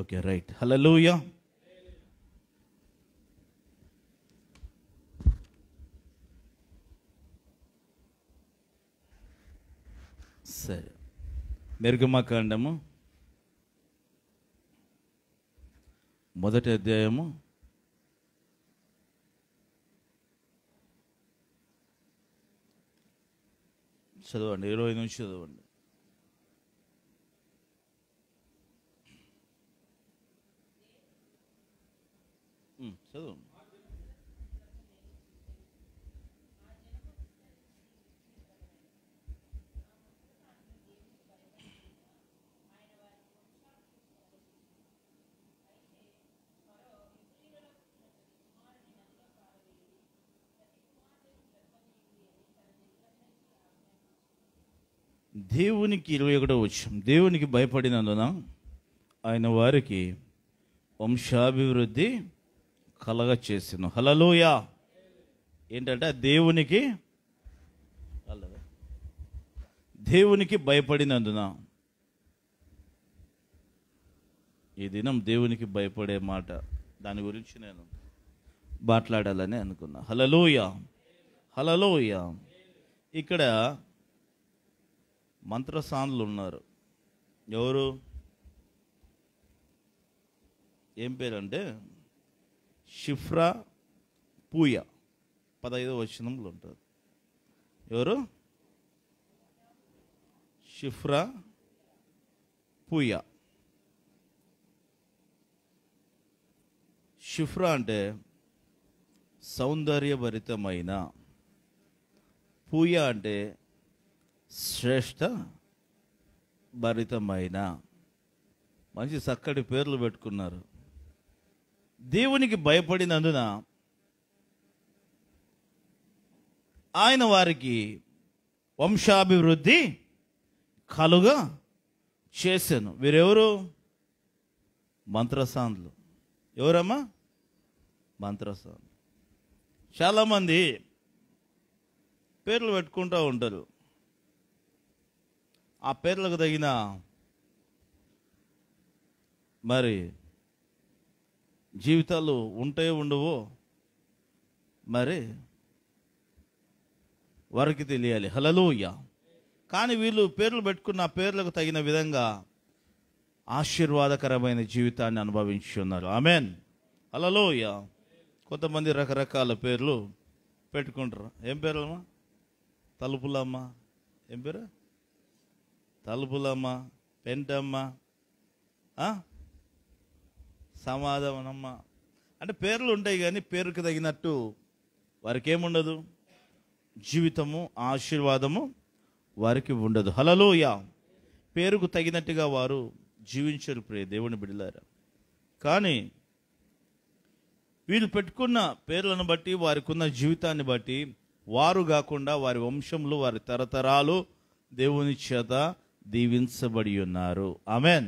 okay right hello లూయ సరే నిర్గమకాండము మొదటి అధ్యాయము చదవండి ఇరవై నుంచి చదవండి చదువు దేవునికి ఇరవై ఒకటో వచ్చాం దేవునికి భయపడినందున ఆయన వారికి వంశాభివృద్ధి కలగ చేసిన హలలోయ ఏంటంటే దేవునికి దేవునికి భయపడినందున ఈ దినం దేవునికి భయపడే మాట దాని గురించి నేను మాట్లాడాలని అనుకున్నా హలలోయ హలలోయ ఇక్కడ మంత్రసానులు ఉన్నారు ఎవరు ఏం పేరు అంటే షిఫ్రా పూయ పదహైదో వచనంలో ఉంటుంది ఎవరు షిఫ్రా పూయ షిఫ్రా అంటే సౌందర్యభరితమైన పూయ అంటే శ్రేష్ఠ భరితమైన మంచి చక్కటి పేర్లు పెట్టుకున్నారు దేవునికి భయపడినందున ఆయన వారికి వంశాభివృద్ధి కలుగ చేశాను వీరెవరు మంత్రసాంధులు ఎవరమ్మా మంత్రసాండ్లు చాలామంది పేర్లు పెట్టుకుంటూ ఉంటారు ఆ పేర్లకు తగిన మరి జీవితాలు ఉంటే ఉండవో మరి వారికి తెలియాలి హలలోయ కానీ వీళ్ళు పేర్లు పెట్టుకున్న పేర్లకు తగిన విధంగా ఆశీర్వాదకరమైన జీవితాన్ని అనుభవించి ఉన్నారు ఆమెన్ అలలోయ కొంతమంది రకరకాల పేర్లు పెట్టుకుంటారు ఏం పేర్లమ్మా తలుపులమ్మ ఏం పేరు తలుపులమ్మ పెంటమ్మ సమాధానమ్మ అంటే పేర్లు ఉంటాయి కానీ పేరుకి తగినట్టు వారికి ఏముండదు జీవితము ఆశీర్వాదము వారికి ఉండదు యా పేరుకు తగినట్టుగా వారు జీవించరు ప్రియ దేవుని బిడలారా కానీ వీళ్ళు పెట్టుకున్న పేర్లను బట్టి వారికి ఉన్న జీవితాన్ని బట్టి వారు కాకుండా వారి వంశంలో వారి తరతరాలు దేవుని చేత దీవించబడి ఉన్నారు ఆమెన్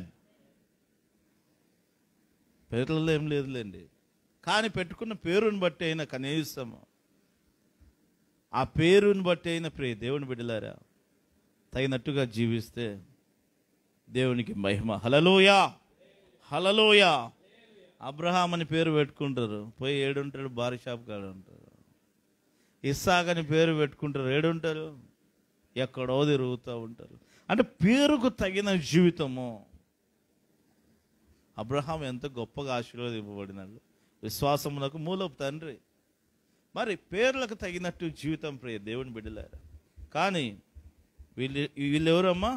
పేర్లలో ఏం లేదులేండి కానీ పెట్టుకున్న పేరుని బట్టి అయినా కనీసము ఆ పేరుని బట్టి అయినా ప్రియ దేవుని బిడ్డలారా తగినట్టుగా జీవిస్తే దేవునికి మహిమ హలలోయా హలలోయా అబ్రహాం అని పేరు పెట్టుకుంటారు పోయి ఏడుంటాడు భారీ షాప్ కాడ ఉంటారు ఇస్సాక్ అని పేరు పెట్టుకుంటారు ఏడుంటారు ఎక్కడో తిరుగుతూ ఉంటారు అంటే పేరుకు తగిన జీవితము అబ్రహాం ఎంత గొప్పగా ఇవ్వబడినాడు విశ్వాసమునకు మూలపు తండ్రి మరి పేర్లకు తగినట్టు జీవితం ప్రియ దేవుని బిడ్డలారు కానీ వీళ్ళు వీళ్ళు ఎవరమ్మా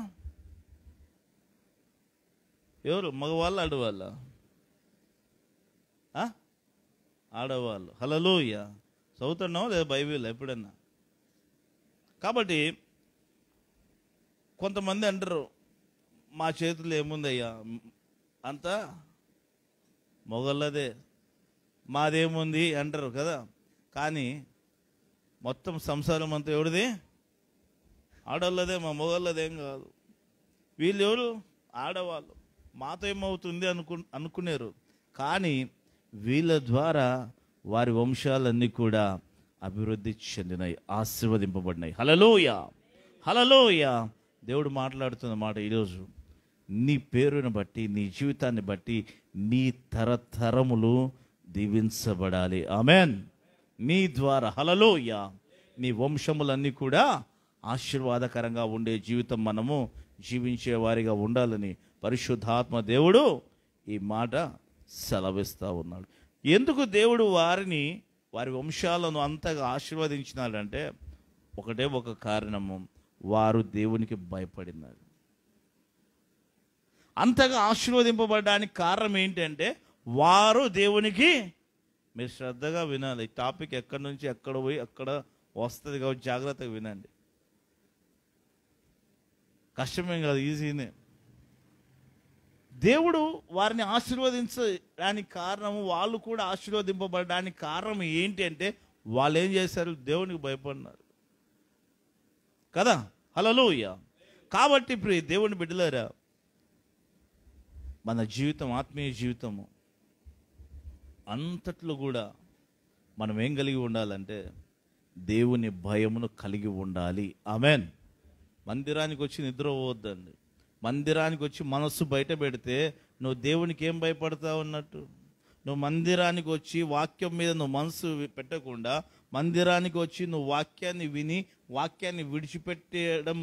ఎవరు మగవాళ్ళు ఆడవాళ్ళ ఆడవాళ్ళు హలలోయ చదువుతున్నావా లేదా బైబిల్ ఎప్పుడన్నా కాబట్టి కొంతమంది అంటారు మా చేతులు ఏముందయ్యా అంతా మొగళ్ళదే మాదేముంది అంటారు కదా కానీ మొత్తం సంసారం అంతా ఎవరిది ఆడోళ్ళదే మా మొగళ్ళదేం కాదు వీళ్ళు ఎవరు ఆడవాళ్ళు మాతో ఏమవుతుంది అనుకు అనుకునేరు కానీ వీళ్ళ ద్వారా వారి వంశాలన్నీ కూడా అభివృద్ధి చెందినాయి ఆశీర్వదింపబడినాయి హలలోయ హలలోయ దేవుడు మాట్లాడుతున్న మాట ఈరోజు నీ పేరును బట్టి నీ జీవితాన్ని బట్టి నీ తరతరములు దీవించబడాలి ఆమెన్ నీ ద్వారా హలలోయ నీ వంశములన్నీ కూడా ఆశీర్వాదకరంగా ఉండే జీవితం మనము జీవించే వారిగా ఉండాలని పరిశుద్ధాత్మ దేవుడు ఈ మాట సెలవిస్తూ ఉన్నాడు ఎందుకు దేవుడు వారిని వారి వంశాలను అంతగా ఆశీర్వదించినాడంటే ఒకటే ఒక కారణము వారు దేవునికి భయపడినారు అంతగా ఆశీర్వదింపబడడానికి కారణం ఏంటంటే వారు దేవునికి మీరు శ్రద్ధగా వినాలి ఈ టాపిక్ ఎక్కడి నుంచి ఎక్కడ పోయి అక్కడ వస్తుంది కాబట్టి జాగ్రత్తగా వినండి కష్టమేం కాదు ఈజీనే దేవుడు వారిని ఆశీర్వదించడానికి కారణము వాళ్ళు కూడా ఆశీర్వదింపబడడానికి కారణం ఏంటి అంటే వాళ్ళు ఏం చేశారు దేవునికి భయపడినారు కదా హలో కాబట్టి ఇప్పుడు దేవుని బిడ్డలారా మన జీవితం ఆత్మీయ జీవితము అంతట్లో కూడా మనం ఏం కలిగి ఉండాలంటే దేవుని భయమును కలిగి ఉండాలి ఆమెన్ మందిరానికి వచ్చి నిద్రపోవద్దండి మందిరానికి వచ్చి మనస్సు బయట పెడితే నువ్వు దేవునికి ఏం భయపడతావు అన్నట్టు నువ్వు మందిరానికి వచ్చి వాక్యం మీద నువ్వు మనసు పెట్టకుండా మందిరానికి వచ్చి నువ్వు వాక్యాన్ని విని వాక్యాన్ని విడిచిపెట్టేయడం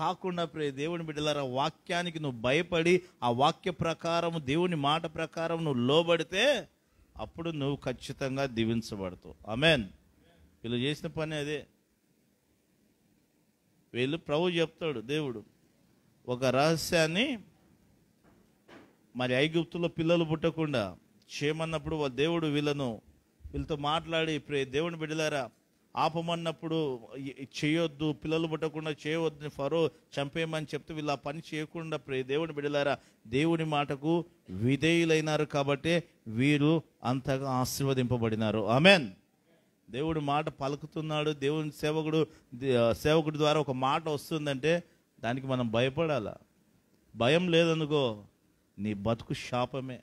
కాకుండా ప్రే దేవుని బిడ్డలారా వాక్యానికి నువ్వు భయపడి ఆ వాక్య ప్రకారం దేవుని మాట ప్రకారం నువ్వు లోబడితే అప్పుడు నువ్వు ఖచ్చితంగా దీవించబడతావు అమెన్ వీళ్ళు చేసిన పని అదే వీళ్ళు ప్రభు చెప్తాడు దేవుడు ఒక రహస్యాన్ని మరి ఐగుప్తులో పిల్లలు పుట్టకుండా చేయమన్నప్పుడు దేవుడు వీళ్ళను వీళ్ళతో మాట్లాడి ప్రే దేవుని బిడ్డలారా ఆపమన్నప్పుడు చేయొద్దు పిల్లలు పుట్టకుండా చేయవద్దు ఫరో చంపేయమని చెప్తూ వీళ్ళు ఆ పని చేయకుండా దేవుని బిడలారా దేవుని మాటకు విధేయులైనారు కాబట్టి వీరు అంతగా ఆశీర్వదింపబడినారు ఆమెన్ దేవుడి మాట పలుకుతున్నాడు దేవుని సేవకుడు సేవకుడి ద్వారా ఒక మాట వస్తుందంటే దానికి మనం భయపడాలా భయం లేదనుకో నీ బతుకు శాపమే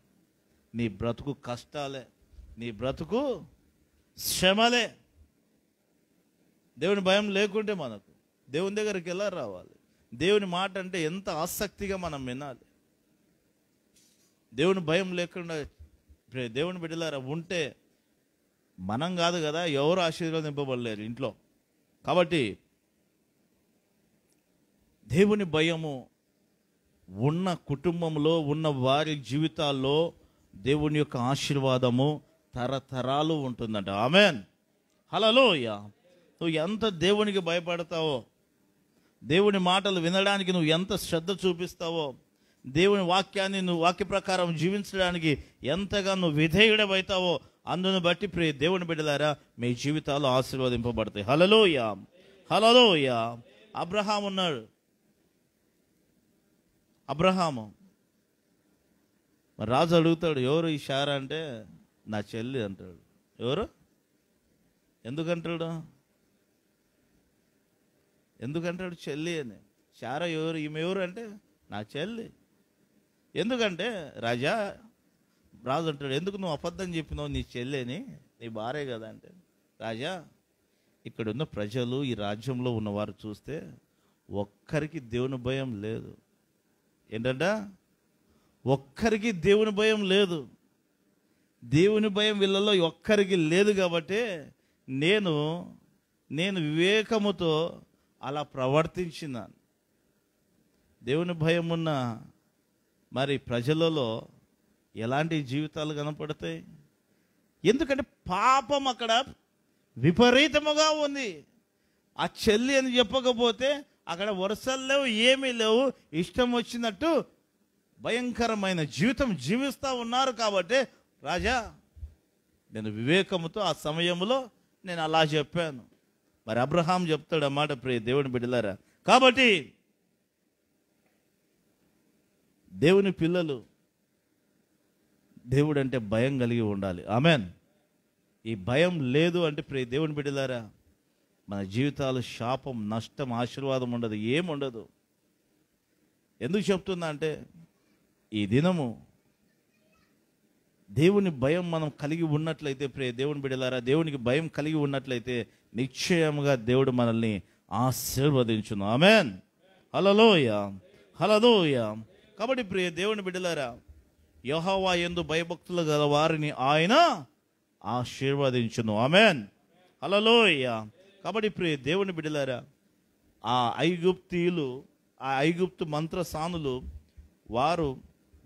నీ బ్రతుకు కష్టాలే నీ బ్రతుకు శ్రమలే దేవుని భయం లేకుంటే మనకు దేవుని దగ్గరికి ఎలా రావాలి దేవుని మాట అంటే ఎంత ఆసక్తిగా మనం వినాలి దేవుని భయం లేకుండా దేవుని బిడ్డలారా ఉంటే మనం కాదు కదా ఎవరు ఇవ్వబడలేరు ఇంట్లో కాబట్టి దేవుని భయము ఉన్న కుటుంబంలో ఉన్న వారి జీవితాల్లో దేవుని యొక్క ఆశీర్వాదము తరతరాలు ఉంటుందంట ఆమెన్ యా నువ్వు ఎంత దేవునికి భయపడతావో దేవుని మాటలు వినడానికి నువ్వు ఎంత శ్రద్ధ చూపిస్తావో దేవుని వాక్యాన్ని నువ్వు వాక్య ప్రకారం జీవించడానికి ఎంతగా నువ్వు విధేయుడవైతావో అందును బట్టి ప్రియ దేవుని బిడ్డలారా మీ జీవితాలు ఆశీర్వదింపబడతాయి హలలోయ హలలోయ అబ్రహాం ఉన్నాడు అబ్రహాము రాజు అడుగుతాడు ఎవరు ఈ షారా అంటే నా చెల్లి అంటాడు ఎవరు ఎందుకంటాడు ఎందుకంటే చెల్లి అని చార ఎవరు ఈమె ఎవరు అంటే నా చెల్లి ఎందుకంటే రాజా రాజు అంటాడు ఎందుకు నువ్వు అబద్ధం చెప్పినావు నీ చెల్లెని నీ భార్య కదా అంటే రాజా ఇక్కడున్న ప్రజలు ఈ రాజ్యంలో ఉన్నవారు చూస్తే ఒక్కరికి దేవుని భయం లేదు ఏంటంట ఒక్కరికి దేవుని భయం లేదు దేవుని భయం వీళ్ళలో ఒక్కరికి లేదు కాబట్టి నేను నేను వివేకముతో అలా ప్రవర్తించిన దేవుని భయం ఉన్న మరి ప్రజలలో ఎలాంటి జీవితాలు కనపడతాయి ఎందుకంటే పాపం అక్కడ విపరీతముగా ఉంది ఆ చెల్లి అని చెప్పకపోతే అక్కడ వరుసలు లేవు ఏమీ లేవు ఇష్టం వచ్చినట్టు భయంకరమైన జీవితం జీవిస్తూ ఉన్నారు కాబట్టి రాజా నేను వివేకముతో ఆ సమయంలో నేను అలా చెప్పాను మరి అబ్రహాం చెప్తాడు అన్నమాట ప్రియ దేవుని బిడ్డలారా కాబట్టి దేవుని పిల్లలు దేవుడు అంటే భయం కలిగి ఉండాలి ఆమెన్ ఈ భయం లేదు అంటే ప్రియ దేవుని బిడ్డలారా మన జీవితాలు శాపం నష్టం ఆశీర్వాదం ఉండదు ఏముండదు ఎందుకు చెప్తుందా అంటే ఈ దినము దేవుని భయం మనం కలిగి ఉన్నట్లయితే ప్రే దేవుని బిడలారా దేవునికి భయం కలిగి ఉన్నట్లయితే నిశ్చయముగా దేవుడు మనల్ని ఆశీర్వదించును ఆమెన్ హలలోయ హలదోయ కాబట్టి ప్రియ దేవుని బిడ్డలారా యహోవా ఎందు భయభక్తులు గల వారిని ఆయన ఆశీర్వదించును ఆమెన్ హలలోయ కాబట్టి ప్రియ దేవుని బిడ్డలారా ఆ ఐగుప్తీయులు ఆ ఐగుప్తు మంత్రసానులు వారు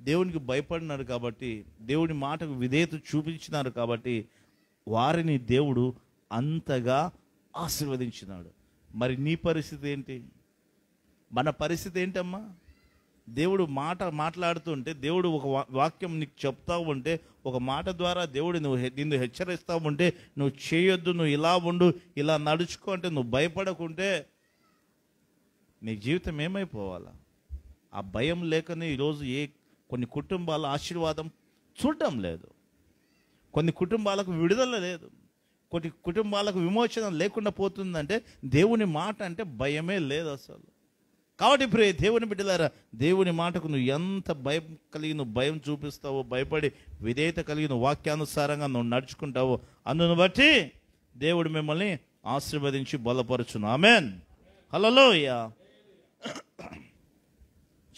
దేవునికి భయపడినారు కాబట్టి దేవుని మాటకు విధేయత చూపించినారు కాబట్టి వారిని దేవుడు అంతగా ఆశీర్వదించినాడు మరి నీ పరిస్థితి ఏంటి మన పరిస్థితి ఏంటమ్మా దేవుడు మాట మాట్లాడుతుంటే దేవుడు ఒక వాక్యం నీకు చెప్తా ఉంటే ఒక మాట ద్వారా దేవుడు నువ్వు నిన్ను హెచ్చరిస్తూ ఉంటే నువ్వు చేయొద్దు నువ్వు ఇలా ఉండు ఇలా నడుచుకో అంటే నువ్వు భయపడకుంటే నీ జీవితం ఏమైపోవాలా ఆ భయం లేకనే ఈరోజు ఏ కొన్ని కుటుంబాల ఆశీర్వాదం చూడటం లేదు కొన్ని కుటుంబాలకు విడుదల లేదు కొన్ని కుటుంబాలకు విమోచన లేకుండా పోతుందంటే దేవుని మాట అంటే భయమే లేదు అసలు కాబట్టి ఇప్పుడు దేవుని బిడ్డలారా దేవుని మాటకు నువ్వు ఎంత భయం కలిగి నువ్వు భయం చూపిస్తావో భయపడి విధేయత కలిగిన వాక్యానుసారంగా నువ్వు నడుచుకుంటావో అందును బట్టి దేవుడు మిమ్మల్ని ఆశీర్వదించి బలపరుచును ఆమెన్ హలో అయ్యా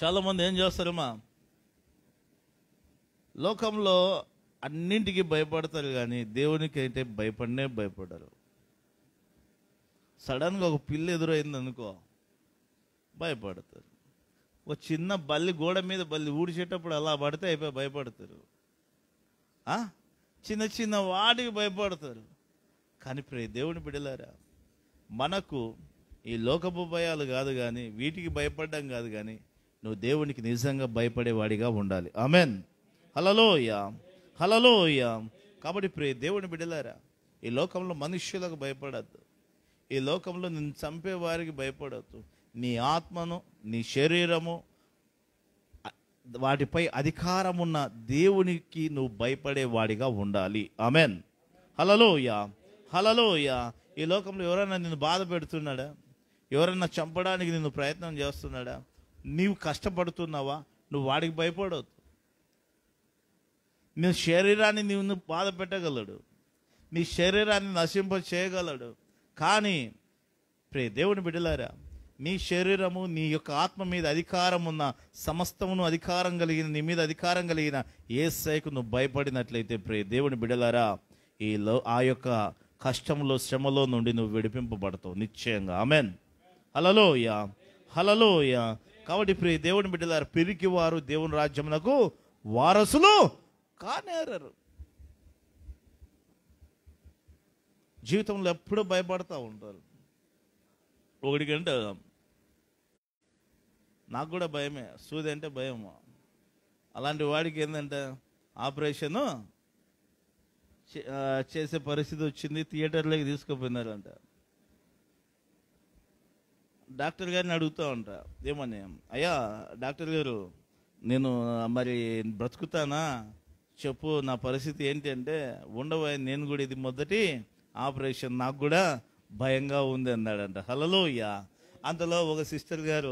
చాలామంది ఏం చేస్తారమ్మా లోకంలో అన్నింటికి భయపడతారు కానీ దేవునికి అయితే భయపడనే భయపడరు సడన్గా ఒక పిల్లి ఎదురైంది అనుకో భయపడతారు ఒక చిన్న బల్లి గోడ మీద బల్లి ఊడిచేటప్పుడు అలా పడితే అయిపోయి భయపడతారు చిన్న చిన్న వాటికి భయపడతారు కానీ ప్రే దేవుని బిడలారా మనకు ఈ లోకపు భయాలు కాదు కానీ వీటికి భయపడడం కాదు కానీ నువ్వు దేవునికి నిజంగా భయపడేవాడిగా ఉండాలి ఆమెన్ హలలోయా హలలో కాబట్టి ప్రే దేవుని బిడ్డలారా ఈ లోకంలో మనుష్యులకు భయపడద్దు ఈ లోకంలో నేను చంపే వారికి భయపడద్దు నీ ఆత్మను నీ శరీరము వాటిపై అధికారం ఉన్న దేవునికి నువ్వు భయపడే వాడిగా ఉండాలి అమెన్ హలలో యా ఈ లోకంలో ఎవరైనా నిన్ను బాధ పెడుతున్నాడా ఎవరైనా చంపడానికి నిన్ను ప్రయత్నం చేస్తున్నాడా నీవు కష్టపడుతున్నావా నువ్వు వాడికి భయపడవద్దు నీ శరీరాన్ని నిన్ను బాధ పెట్టగలడు నీ శరీరాన్ని నశింప చేయగలడు కానీ ప్రే దేవుని బిడ్డలారా నీ శరీరము నీ యొక్క ఆత్మ మీద అధికారం ఉన్న సమస్తమును అధికారం కలిగిన నీ మీద అధికారం కలిగిన ఏ సైకు నువ్వు భయపడినట్లయితే ప్రే దేవుని బిడలారా ఈ లో ఆ యొక్క కష్టంలో శ్రమలో నుండి నువ్వు విడిపింపబడతావు నిశ్చయంగా ఆమెన్ హలలోయ హలలోయ కాబట్టి ప్రియ దేవుని పిరికి వారు దేవుని రాజ్యమునకు వారసులు కానేరారు జీవితంలో ఎప్పుడూ భయపడతా ఉంటారు ఒకడికంటే నాకు కూడా భయమే సూది అంటే భయం అలాంటి వాడికి ఏంటంటే ఆపరేషను చేసే పరిస్థితి వచ్చింది థియేటర్లోకి తీసుకుపోయినారంట డాక్టర్ గారిని అడుగుతూ ఉంట ఏమని అయ్యా డాక్టర్ గారు నేను మరి బ్రతుకుతానా చెప్పు నా పరిస్థితి ఏంటి అంటే నేను కూడా ఇది మొదటి ఆపరేషన్ నాకు కూడా భయంగా ఉంది అన్నాడంట హలలోయ్యా అంతలో ఒక సిస్టర్ గారు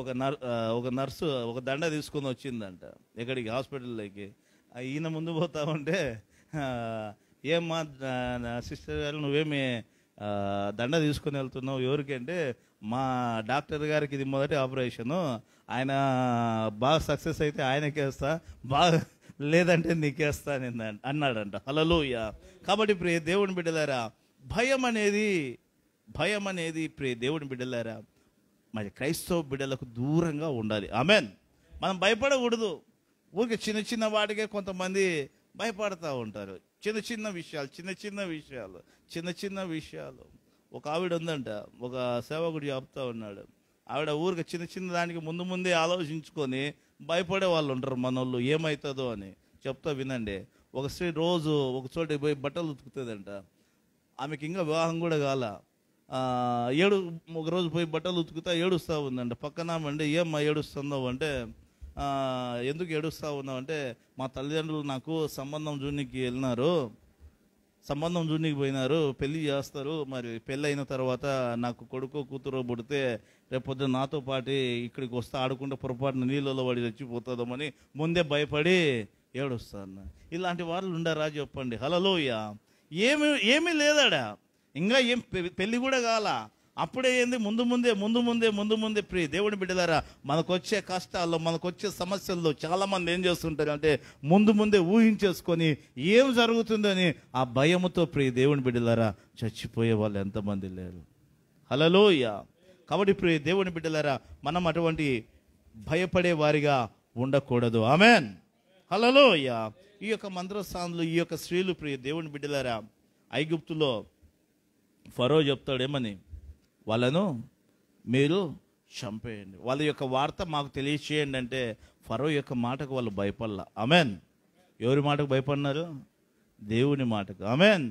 ఒక నర్ ఒక నర్సు ఒక దండ తీసుకొని వచ్చిందంట ఎక్కడికి హాస్పిటల్లోకి ఈయన ముందు పోతామంటే ఏమ్మా సిస్టర్ గారు నువ్వేమి దండ తీసుకొని వెళ్తున్నావు ఎవరికి అంటే మా డాక్టర్ గారికి ఇది మొదటి ఆపరేషను ఆయన బాగా సక్సెస్ అయితే ఆయనకేస్తా బాగా లేదంటే నీకేస్తాను అన్నాడంట హలలోయ కాబట్టి ప్రియ దేవుని బిడ్డలారా భయం అనేది భయం అనేది ప్రియ దేవుని బిడ్డలారా మరి క్రైస్తవ బిడ్డలకు దూరంగా ఉండాలి ఆమెన్ మనం భయపడకూడదు ఊరికి చిన్న చిన్న వాటికే కొంతమంది భయపడతా ఉంటారు చిన్న చిన్న విషయాలు చిన్న చిన్న విషయాలు చిన్న చిన్న విషయాలు ఒక ఆవిడ ఉందంట ఒక సేవకుడు చెప్తా ఉన్నాడు ఆవిడ ఊరికి చిన్న చిన్న దానికి ముందు ముందే ఆలోచించుకొని భయపడే వాళ్ళు ఉంటారు మనోళ్ళు ఏమవుతుందో అని చెప్తా వినండి ఒక స్త్రీ రోజు ఒక చోటికి పోయి బట్టలు ఉతుకుతుందంట ఆమెకి ఇంకా వివాహం కూడా కాల ఏడు ఒక రోజు పోయి బట్టలు ఉతుకుతా ఏడుస్తూ ఉందంట పక్కన ఆమె ఏమ్మా ఏడుస్తుందో అంటే ఎందుకు ఏడుస్తూ ఉన్నావు అంటే మా తల్లిదండ్రులు నాకు సంబంధం జూనికి వెళ్ళినారు సంబంధం జూనికి పోయినారు పెళ్ళి చేస్తారు మరి పెళ్ళి అయిన తర్వాత నాకు కొడుకు కూతురు పుడితే రేపొద్దు నాతో పాటు ఇక్కడికి వస్తే ఆడుకుంటే పొరపాటున నీళ్ళలో పడి చచ్చిపోతుందామని ముందే భయపడి ఏడుస్తాను ఇలాంటి వాళ్ళు ఉండరా చెప్పండి హలోయ ఏమి ఏమీ లేదాడా ఇంకా ఏం పెళ్ళి కూడా కాల అప్పుడే ఏంది ముందు ముందే ముందు ముందే ముందు ముందే ప్రియ దేవుని బిడ్డలారా మనకొచ్చే కష్టాల్లో మనకొచ్చే సమస్యల్లో చాలామంది ఏం చేస్తుంటారు అంటే ముందు ముందే ఊహించేసుకొని ఏం జరుగుతుందని ఆ భయముతో ప్రియ దేవుని బిడ్డలారా చచ్చిపోయే వాళ్ళు ఎంతమంది లేరు హలలోయ కాబట్టి ఇప్పుడు దేవుని బిడ్డలారా మనం అటువంటి భయపడే వారిగా ఉండకూడదు ఆమెన్ హలో ఈ యొక్క మంత్రస్థానంలో ఈ యొక్క స్త్రీలు ప్రియ దేవుని బిడ్డలారా ఐగుప్తులో ఫరో చెప్తాడేమని వాళ్ళను మీరు చంపేయండి వాళ్ళ యొక్క వార్త మాకు తెలియచేయండి అంటే ఫరో యొక్క మాటకు వాళ్ళు భయపడాల అమెన్ ఎవరి మాటకు భయపడినారు దేవుని మాటకు అమెన్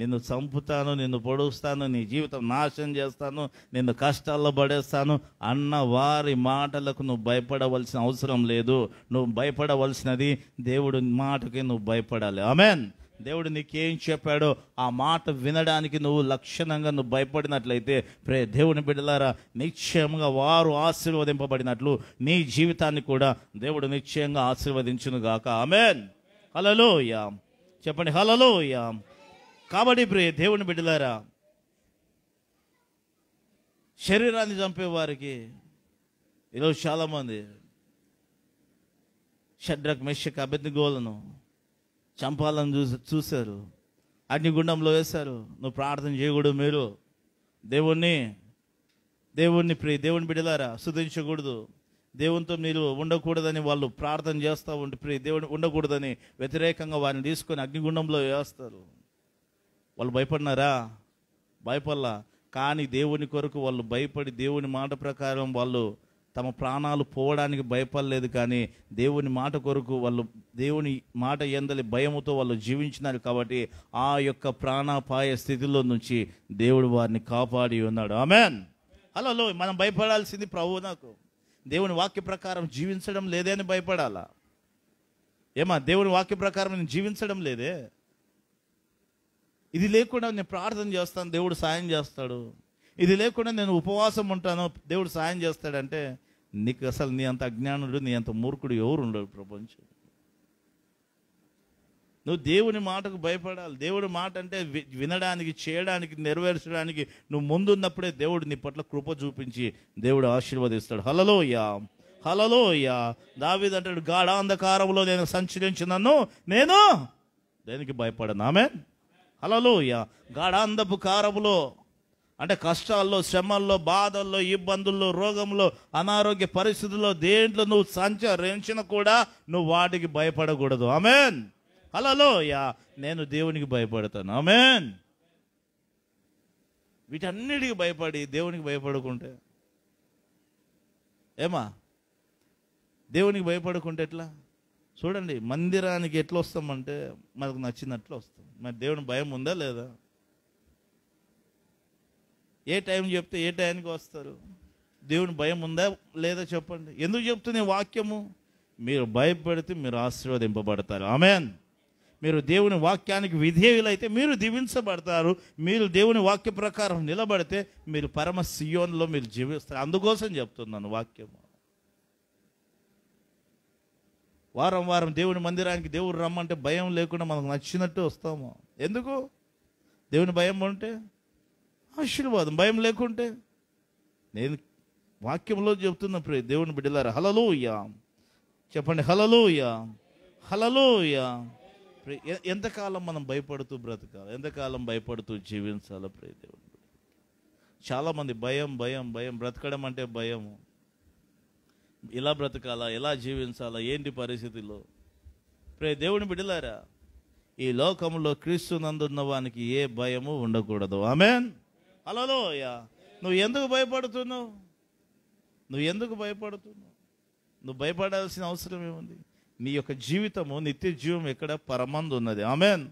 నిన్ను చంపుతాను నిన్ను పొడుస్తాను నీ జీవితం నాశనం చేస్తాను నిన్ను కష్టాల్లో పడేస్తాను అన్న వారి మాటలకు నువ్వు భయపడవలసిన అవసరం లేదు నువ్వు భయపడవలసినది దేవుడు మాటకి నువ్వు భయపడాలి ఆమెన్ దేవుడు నీకేం చెప్పాడో ఆ మాట వినడానికి నువ్వు లక్షణంగా నువ్వు భయపడినట్లయితే ప్రే దేవుని బిడ్డలారా నిశ్చయంగా వారు ఆశీర్వదింపబడినట్లు నీ జీవితాన్ని కూడా దేవుడు నిశ్చయంగా ఆశీర్వదించును గాక ఆమెన్ హలలోయా చెప్పండి హలలోయా కాబట్టి ప్రియ దేవుని బిడ్డలారా శరీరాన్ని చంపే వారికి ఈరోజు చాలామంది షడ్రక్ మెషక్ గోలను చంపాలని చూ చూశారు అగ్నిగుండంలో వేశారు నువ్వు ప్రార్థన చేయకూడదు మీరు దేవుణ్ణి దేవుణ్ణి ప్రియ దేవుని బిడ్డలారా శుద్ధించకూడదు దేవునితో మీరు ఉండకూడదని వాళ్ళు ప్రార్థన చేస్తూ ఉంటే ప్రియ దేవుని ఉండకూడదని వ్యతిరేకంగా వారిని తీసుకొని అగ్నిగుండంలో వేస్తారు వాళ్ళు భయపడినారా భయపడలా కానీ దేవుని కొరకు వాళ్ళు భయపడి దేవుని మాట ప్రకారం వాళ్ళు తమ ప్రాణాలు పోవడానికి భయపడలేదు కానీ దేవుని మాట కొరకు వాళ్ళు దేవుని మాట ఎందలి భయముతో వాళ్ళు జీవించినారు కాబట్టి ఆ యొక్క ప్రాణాపాయ స్థితిలో నుంచి దేవుడు వారిని కాపాడి ఉన్నాడు ఆమెన్ హలో మనం భయపడాల్సింది ప్రభు నాకు దేవుని వాక్య ప్రకారం జీవించడం లేదే అని భయపడాలా ఏమా దేవుని వాక్య ప్రకారం నేను జీవించడం లేదే ఇది లేకుండా నేను ప్రార్థన చేస్తాను దేవుడు సాయం చేస్తాడు ఇది లేకుండా నేను ఉపవాసం ఉంటాను దేవుడు సాయం చేస్తాడంటే నీకు అసలు నీ అంత అజ్ఞానుడు నీ అంత మూర్ఖుడు ఎవరు ఉండడు ప్రపంచం నువ్వు దేవుని మాటకు భయపడాలి దేవుడి మాట అంటే వినడానికి చేయడానికి నెరవేర్చడానికి నువ్వు ముందున్నప్పుడే దేవుడు నీ పట్ల కృప చూపించి దేవుడు ఆశీర్వదిస్తాడు హలలో హలలోయా దావిద్ అంటాడు గాఢాంధకారంలో నేను సంచరించినను నేను దేనికి భయపడను ఆమె అలలోయ గాఢాంధపు కారములో అంటే కష్టాల్లో శ్రమల్లో బాధల్లో ఇబ్బందుల్లో రోగంలో అనారోగ్య పరిస్థితుల్లో దేంట్లో నువ్వు సంచరించిన కూడా నువ్వు వాటికి భయపడకూడదు ఆమెన్ అలలో యా నేను దేవునికి భయపడతాను ఆమెన్ వీటన్నిటికి భయపడి దేవునికి భయపడుకుంటే ఏమా దేవునికి భయపడుకుంటే ఎట్లా చూడండి మందిరానికి ఎట్లా వస్తామంటే మనకు నచ్చినట్లు వస్తాం మరి దేవుని భయం ఉందా లేదా ఏ టైం చెప్తే ఏ టైంకి వస్తారు దేవుని భయం ఉందా లేదా చెప్పండి ఎందుకు చెప్తుంది వాక్యము మీరు భయపడితే మీరు ఆశీర్వదింపబడతారు ఆమెన్ మీరు దేవుని వాక్యానికి విధేయులైతే మీరు దీవించబడతారు మీరు దేవుని వాక్య ప్రకారం నిలబడితే మీరు పరమ సియోన్లో మీరు జీవిస్తారు అందుకోసం చెప్తున్నాను వాక్యము వారం వారం దేవుని మందిరానికి దేవుడు రమ్మంటే భయం లేకుండా మనకు నచ్చినట్టు వస్తాము ఎందుకు దేవుని భయం ఉంటే ఆశీర్వాదం భయం లేకుంటే నేను వాక్యంలో చెప్తున్న ప్రియ దేవుని బిడ్డలారా హలలోయ చెప్పండి హలలోయ హలలోయ ఎంతకాలం మనం భయపడుతూ బ్రతకాలి ఎంతకాలం భయపడుతూ జీవించాలి ప్రియ దేవుని చాలామంది భయం భయం భయం బ్రతకడం అంటే భయము ఇలా బ్రతకాలా ఎలా జీవించాలా ఏంటి పరిస్థితుల్లో ప్రే దేవుని బిడ్డలారా ఈ లోకంలో క్రీస్తు నందున్న వానికి ఏ భయము ఉండకూడదు ఆమెన్ అయ్యా నువ్వు ఎందుకు భయపడుతున్నావు నువ్వు ఎందుకు భయపడుతున్నావు నువ్వు భయపడాల్సిన అవసరం ఏముంది నీ యొక్క జీవితము నిత్య జీవం ఎక్కడ పరమందు ఉన్నది ఆమెన్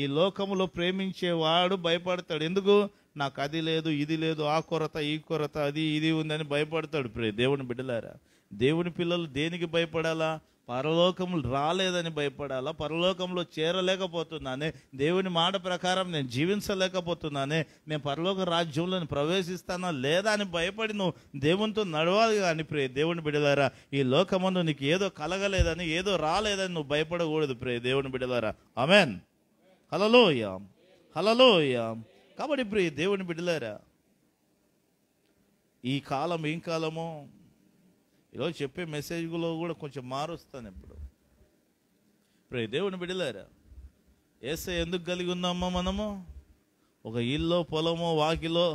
ఈ లోకములో ప్రేమించేవాడు భయపడతాడు ఎందుకు నాకు అది లేదు ఇది లేదు ఆ కొరత ఈ కొరత అది ఇది ఉందని భయపడతాడు ప్రే దేవుని బిడ్డలారా దేవుని పిల్లలు దేనికి భయపడాలా పరలోకములు రాలేదని భయపడాలా పరలోకంలో చేరలేకపోతున్నానే దేవుని మాట ప్రకారం నేను జీవించలేకపోతున్నానే నేను పరలోక రాజ్యంలోని ప్రవేశిస్తానా లేదా అని భయపడి నువ్వు దేవునితో నడవాలి కానీ ప్రే దేవుని బిడలారా ఈ లోకమందు నీకు ఏదో కలగలేదని ఏదో రాలేదని నువ్వు భయపడకూడదు ప్రే దేవుని బిడలారా అమెన్ హలలోయ హలలోయ కాబట్టి ప్రియ దేవుని బిడ్డలారా ఈ కాలం ఏం కాలమో ఈరోజు చెప్పే మెసేజ్లో కూడా కొంచెం మారుస్తాను ఇప్పుడు ఇప్పుడు దేవుని బిడలేరా ఏసే ఎందుకు కలిగి ఉన్నామో మనము ఒక ఇల్లో పొలమో వాకిలో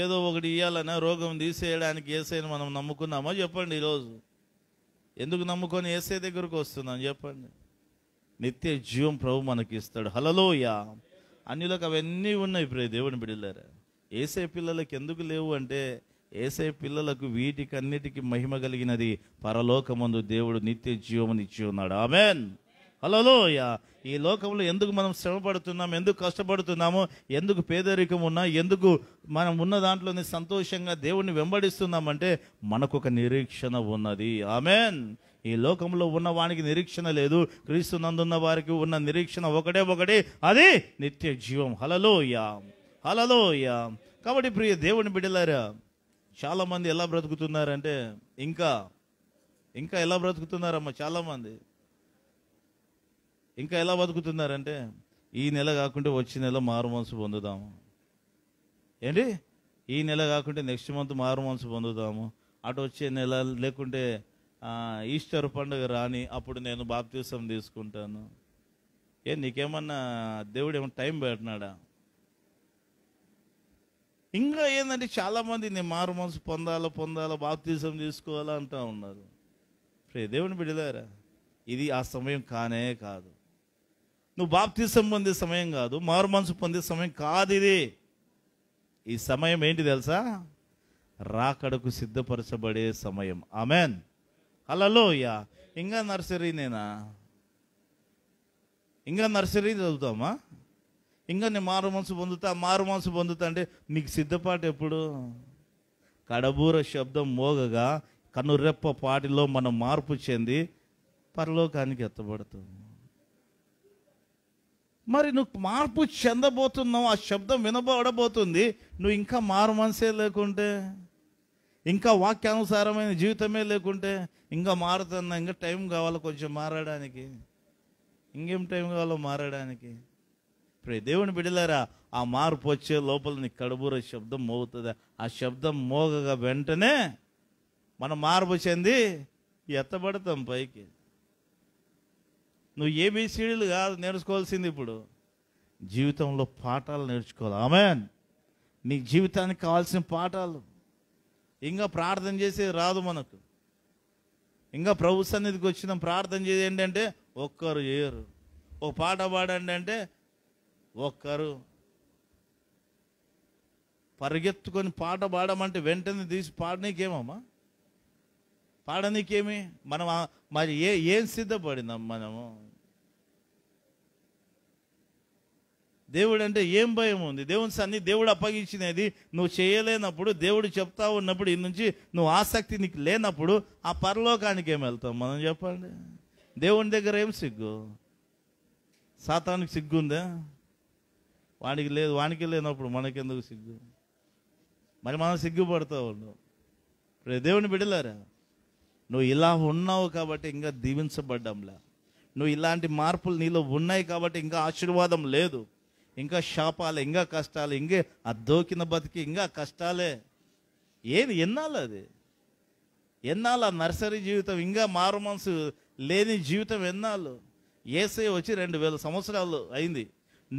ఏదో ఒకటి ఇవ్వాలన్నా రోగం తీసేయడానికి ఏసైని మనం నమ్ముకున్నామో చెప్పండి ఈరోజు ఎందుకు నమ్ముకొని ఏసే దగ్గరకు వస్తున్నాం చెప్పండి నిత్య జీవం ప్రభు మనకి ఇస్తాడు హలలోయ అన్నిలోకి అవన్నీ ఉన్నాయి ఇప్పుడు దేవుని బిడలేరా ఏసే పిల్లలకి ఎందుకు లేవు అంటే ఏసే పిల్లలకు వీటికన్నిటికీ మహిమ కలిగినది పరలోకముందు దేవుడు నిత్య జీవమునిచ్చి ఉన్నాడు ఆమెన్ హలోయ ఈ లోకంలో ఎందుకు మనం శ్రమపడుతున్నాం ఎందుకు కష్టపడుతున్నాము ఎందుకు పేదరికం ఉన్నా ఎందుకు మనం ఉన్న దాంట్లోనే సంతోషంగా దేవుణ్ణి వెంబడిస్తున్నామంటే మనకు ఒక నిరీక్షణ ఉన్నది ఆమెన్ ఈ లోకంలో ఉన్న వానికి నిరీక్షణ లేదు క్రీస్తు నందున్న వారికి ఉన్న నిరీక్షణ ఒకటే ఒకటి అది నిత్య జీవం హలలోయ హలలోయ కాబట్టి ప్రియ దేవుని బిడ్డలారా చాలామంది ఎలా బ్రతుకుతున్నారంటే ఇంకా ఇంకా ఎలా బ్రతుకుతున్నారమ్మా చాలామంది ఇంకా ఎలా బతుకుతున్నారంటే ఈ నెల కాకుండా వచ్చే నెల మారు మనసు పొందుదాము ఏంటి ఈ నెల కాకుండా నెక్స్ట్ మంత్ మారు మనసు పొందుదాము అటు వచ్చే నెల లేకుంటే ఈస్టర్ పండుగ రాని అప్పుడు నేను బాప్తీసం తీసుకుంటాను ఏ నీకేమన్నా దేవుడు ఏమన్నా టైం పెట్టినాడా ఇంకా ఏంటంటే చాలామంది నేను మారు మనసు పొందాలో పొందాలో బాప్తీసం తీసుకోవాలా అంటూ ఉన్నారు దేవుని బిడ్డలేరా ఇది ఆ సమయం కానే కాదు నువ్వు బాప్తీసం పొందే సమయం కాదు మారు మనసు పొందే సమయం కాదు ఇది ఈ సమయం ఏంటి తెలుసా రాకడకు సిద్ధపరచబడే సమయం ఆమెన్ అలలోయ ఇంకా నర్సరీ నేనా ఇంకా నర్సరీ చదువుతామా ఇంకా నేను మారు మనసు పొందుతా మారు మనసు పొందుతా అంటే నీకు సిద్ధపాటు ఎప్పుడు కడబూర శబ్దం మోగగా కనురెప్ప పాటిలో మనం మార్పు చెంది పరలోకానికి ఎత్తబడుతుంది మరి నువ్వు మార్పు చెందబోతున్నావు ఆ శబ్దం వినబడబోతుంది నువ్వు ఇంకా మారు మనసే లేకుంటే ఇంకా వాక్యానుసారమైన జీవితమే లేకుంటే ఇంకా మారుతున్నా ఇంకా టైం కావాలి కొంచెం మారడానికి ఇంకేం టైం కావాలో మారడానికి ప్రే దేవుని బిడలారా ఆ మార్పు వచ్చే లోపల నీ కడుబూర శబ్దం మోగుతుంది ఆ శబ్దం మోగగా వెంటనే మనం మార్పు చెంది ఎత్తబడతాం పైకి నువ్వు ఏబిసిడీలు కాదు నేర్చుకోవాల్సింది ఇప్పుడు జీవితంలో పాఠాలు నేర్చుకోవాలి ఆమె నీ జీవితానికి కావాల్సిన పాఠాలు ఇంకా ప్రార్థన చేసేది రాదు మనకు ఇంకా ప్రభు సన్నిధికి వచ్చిన ప్రార్థన చేసి ఏంటంటే ఒక్కరు ఏరు ఒక పాట పాడండి అంటే ఒక్కరు పరిగెత్తుకొని పాట పాడమంటే వెంటనే తీసి పాడనీకేమమ్మా పాడనీకేమి మనం మరి ఏ ఏం సిద్ధపడినాం మనము దేవుడు అంటే ఏం భయం ఉంది దేవుని సన్ని దేవుడు అప్పగించినది నువ్వు చేయలేనప్పుడు దేవుడు చెప్తా ఉన్నప్పుడు ఈ నుంచి నువ్వు ఆసక్తి నీకు లేనప్పుడు ఆ పరలోకానికి ఏం వెళ్తాం మనం చెప్పండి దేవుని దగ్గర ఏం సిగ్గు సాతానికి సిగ్గుందా వానికి లేదు వానికి లేనప్పుడు మనకెందుకు సిగ్గు మరి మనం సిగ్గుపడతా ఉన్నాం దేవుని బిడలారా నువ్వు ఇలా ఉన్నావు కాబట్టి ఇంకా దీవించబడ్డంలా నువ్వు ఇలాంటి మార్పులు నీలో ఉన్నాయి కాబట్టి ఇంకా ఆశీర్వాదం లేదు ఇంకా శాపాలు ఇంకా కష్టాలు ఇంకే అద్దోకిన బతికి ఇంకా కష్టాలే ఏది ఎన్నాళ్ళు అది ఎన్నాళ్ళు ఆ నర్సరీ జీవితం ఇంకా మారు మనసు లేని జీవితం ఎన్నాళ్ళు ఏసే వచ్చి రెండు వేల సంవత్సరాలు అయింది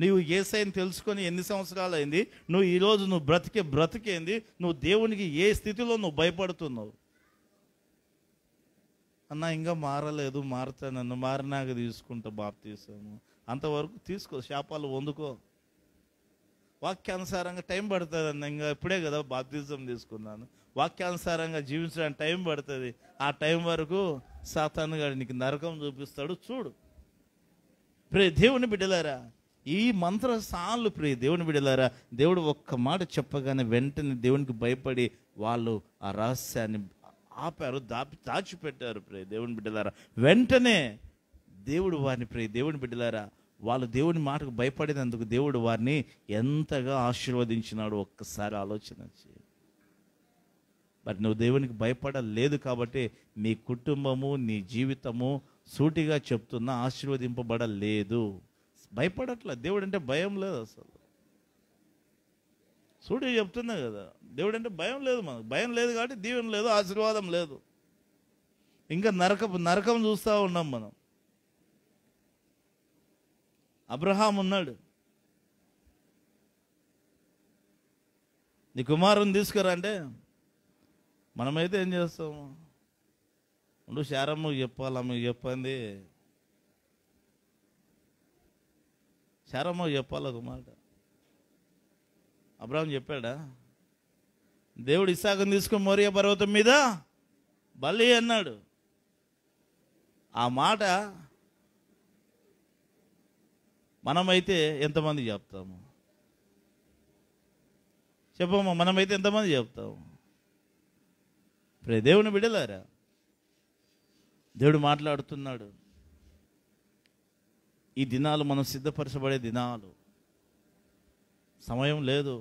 నువ్వు ఏసైని తెలుసుకొని ఎన్ని సంవత్సరాలు అయింది నువ్వు ఈరోజు నువ్వు బ్రతికే బ్రతికేంది నువ్వు దేవునికి ఏ స్థితిలో నువ్వు భయపడుతున్నావు అన్న ఇంకా మారలేదు మారుతా నన్ను మారినాక తీసుకుంటా బాప్తీసాము అంతవరకు తీసుకో శాపాలు వందుకో వాక్యానుసారంగా టైం పడుతుంది అన్న ఇంకా ఇప్పుడే కదా బాప్తీసం తీసుకున్నాను వాక్యానుసారంగా జీవించడానికి టైం పడుతుంది ఆ టైం వరకు సాతాను గారు నీకు నరకం చూపిస్తాడు చూడు ప్రే దేవుని బిడ్డలారా ఈ మంత్ర మంత్రసార్లు ప్రియ దేవుని బిడలారా దేవుడు ఒక్క మాట చెప్పగానే వెంటనే దేవునికి భయపడి వాళ్ళు ఆ రహస్యాన్ని ఆపారు దాపి దాచిపెట్టారు ప్రియ దేవుని బిడ్డలారా వెంటనే దేవుడు వారిని ప్రియ దేవుని బిడ్డలారా వాళ్ళు దేవుని మాటకు భయపడినందుకు దేవుడు వారిని ఎంతగా ఆశీర్వదించినాడు ఒక్కసారి ఆలోచన మరి నువ్వు దేవునికి భయపడలేదు కాబట్టి నీ కుటుంబము నీ జీవితము సూటిగా చెప్తున్నా ఆశీర్వదింపబడలేదు భయపడట్ల దేవుడు అంటే భయం లేదు అసలు సూర్యుడు చెప్తున్నా కదా దేవుడు అంటే భయం లేదు మనకు భయం లేదు కాబట్టి దీవెన లేదు ఆశీర్వాదం లేదు ఇంకా నరకం నరకం చూస్తూ ఉన్నాం మనం అబ్రహాం ఉన్నాడు నీ కుమారుని తీసుకురా అంటే మనమైతే ఏం చేస్తాము ఉండు శారమ్మకు చెప్పాలి అమ్మకి చెప్పండి శారమ్మ చెప్పాలి ఒక మాట అబ్రాహం చెప్పాడా దేవుడు ఇసాకం తీసుకుని మోరియ పర్వతం మీద బలి అన్నాడు ఆ మాట మనమైతే ఎంతమంది చెప్తాము చెప్పమ్మా మనమైతే ఎంతమంది చెప్తాము ఇప్పుడు దేవుని బిడలారా దేవుడు మాట్లాడుతున్నాడు ఈ దినాలు మనం సిద్ధపరచబడే దినాలు సమయం లేదు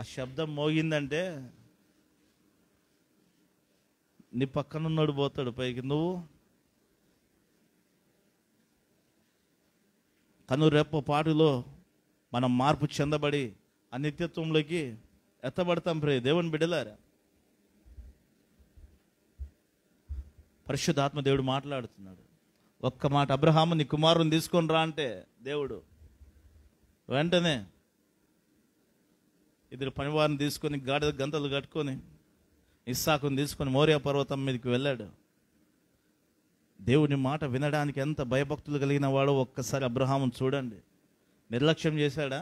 ఆ శబ్దం మోగిందంటే నీ పక్కనున్నాడు పోతాడు పైకి నువ్వు కను రెప్ప పాటులో మనం మార్పు చెందబడి ఆ నిత్యత్వంలోకి ఎత్తబడతాం ప్రే దేవుని బిడ్డలారా పరిశుద్ధాత్మ దేవుడు మాట్లాడుతున్నాడు ఒక్క మాట అబ్రహాము నీ కుమారుని తీసుకొని రా అంటే దేవుడు వెంటనే ఇద్దరు పనివారిని తీసుకొని గాడిద గంతలు కట్టుకొని ఇస్సాకుని తీసుకొని మౌర్య పర్వతం మీదకి వెళ్ళాడు దేవుని మాట వినడానికి ఎంత భయభక్తులు కలిగిన వాడో ఒక్కసారి అబ్రహామును చూడండి నిర్లక్ష్యం చేశాడా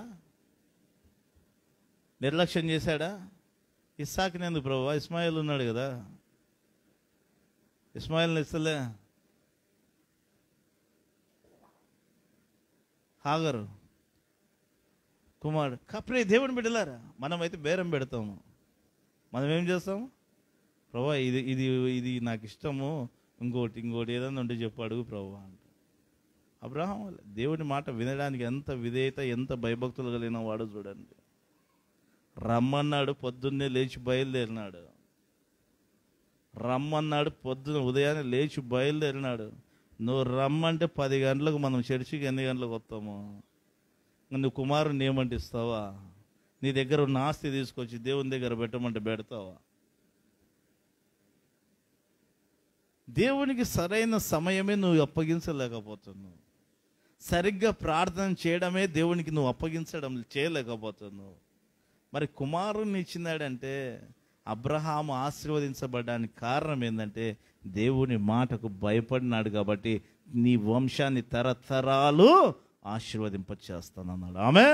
నిర్లక్ష్యం చేశాడా నేను ప్రభు ఇస్మాయిల్ ఉన్నాడు కదా ఇస్మాయిల్ని ఇస్తలే హాగరు కుమారుడు కప్రే దేవుని బిడ్డలారా మనమైతే బేరం పెడతాము మనం ఏం చేస్తాము ప్రభా ఇది ఇది ఇది నాకు ఇష్టము ఇంకోటి ఇంకోటి ఏదైనా ఉంటే చెప్పు అడుగు ప్రభా అంట అబ్రహం దేవుడి మాట వినడానికి ఎంత విధేయత ఎంత భయభక్తులు కలిగిన వాడు చూడండి రమ్మన్నాడు పొద్దున్నే లేచి బయలుదేరినాడు రమ్మన్నాడు పొద్దున ఉదయాన్నే లేచి బయలుదేరినాడు నువ్వు రమ్మంటే పది గంటలకు మనం చర్చికి ఎన్ని గంటలకు వస్తాము నువ్వు కుమారుని ఏమంటిస్తావా నీ దగ్గర ఉన్న ఆస్తి తీసుకొచ్చి దేవుని దగ్గర పెట్టమంటే పెడతావా దేవునికి సరైన సమయమే నువ్వు అప్పగించలేకపోతున్నావు సరిగ్గా ప్రార్థన చేయడమే దేవునికి నువ్వు అప్పగించడం చేయలేకపోతున్నావు మరి కుమారుని ఇచ్చినాడంటే అబ్రహాము ఆశీర్వదించబడడానికి కారణం ఏంటంటే దేవుని మాటకు భయపడినాడు కాబట్టి నీ వంశాన్ని తరతరాలు ఆశీర్వదింప చేస్తానన్నాడు ఆమె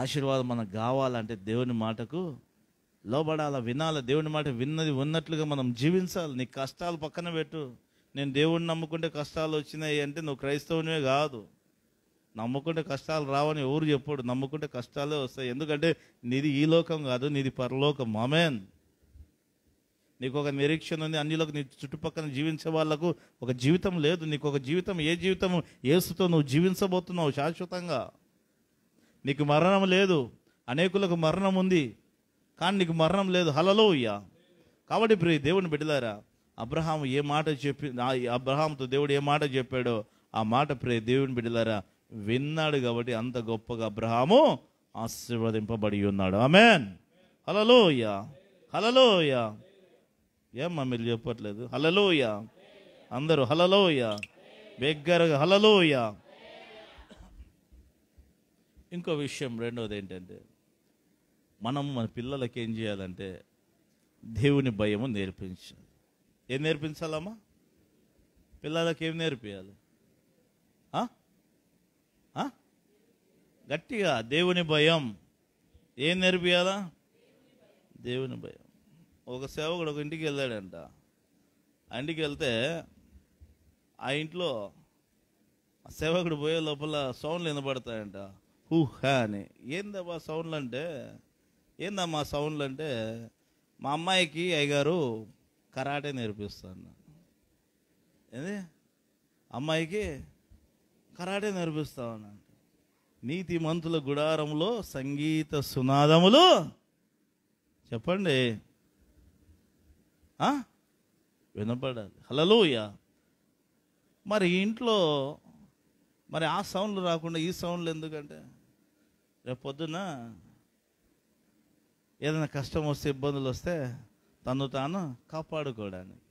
ఆశీర్వాదం మనకు కావాలంటే దేవుని మాటకు లోబడాల వినాల దేవుని మాట విన్నది ఉన్నట్లుగా మనం జీవించాలి నీ కష్టాలు పక్కన పెట్టు నేను దేవుడిని నమ్ముకుంటే కష్టాలు వచ్చినాయి అంటే నువ్వు క్రైస్తవునివే కాదు నమ్ముకుంటే కష్టాలు రావని ఎవరు చెప్పాడు నమ్ముకుంటే కష్టాలే వస్తాయి ఎందుకంటే నీది ఈ లోకం కాదు నీది పరలోకం మామేన్ నీకు ఒక నిరీక్షణ ఉంది అన్నిలోకి నీ చుట్టుపక్కల జీవించే వాళ్ళకు ఒక జీవితం లేదు నీకు ఒక జీవితం ఏ జీవితం ఏసుతో నువ్వు జీవించబోతున్నావు శాశ్వతంగా నీకు మరణం లేదు అనేకులకు మరణం ఉంది కానీ నీకు మరణం లేదు హలలోయ్యా కాబట్టి ప్రియ దేవుని బిడ్డలారా అబ్రహాం ఏ మాట చెప్పి అబ్రహాంతో దేవుడు ఏ మాట చెప్పాడో ఆ మాట ప్రియ దేవుని బిడ్డలారా విన్నాడు కాబట్టి అంత గొప్పగా అబ్రహాము ఆశీర్వదింపబడి ఉన్నాడు ఆమెన్ హలలో అయ్యా ఏం మీరు చెప్పట్లేదు హలలోయ అందరూ హలలోయ బెగ్గరగా హలలోయ ఇంకో విషయం రెండవది ఏంటంటే మనం మన పిల్లలకి ఏం చేయాలంటే దేవుని భయము నేర్పించాలి ఏం నేర్పించాలమ్మా పిల్లలకి ఏం నేర్పించాలి గట్టిగా దేవుని భయం ఏం నేర్పియాలా దేవుని భయం ఒక సేవకుడు ఒక ఇంటికి వెళ్ళాడంట ఆ ఇంటికి వెళ్తే ఆ ఇంట్లో సేవకుడు పోయే లోపల సౌండ్లు వినబడతాయంట హా అని ఏందమ్మా సౌండ్లు అంటే ఏందమ్మా సౌండ్లు అంటే మా అమ్మాయికి అయ్యగారు కరాటే నేర్పిస్తాను ఏంది అమ్మాయికి కరాటే నేర్పిస్తాను నీతి మంతుల గుడారంలో సంగీత సునాదములు చెప్పండి వినపడాలి హలోయ మరి ఇంట్లో మరి ఆ సౌండ్లు రాకుండా ఈ సౌండ్లు ఎందుకంటే రేపు పొద్దున ఏదైనా కష్టం వస్తే ఇబ్బందులు వస్తే తను తాను కాపాడుకోవడానికి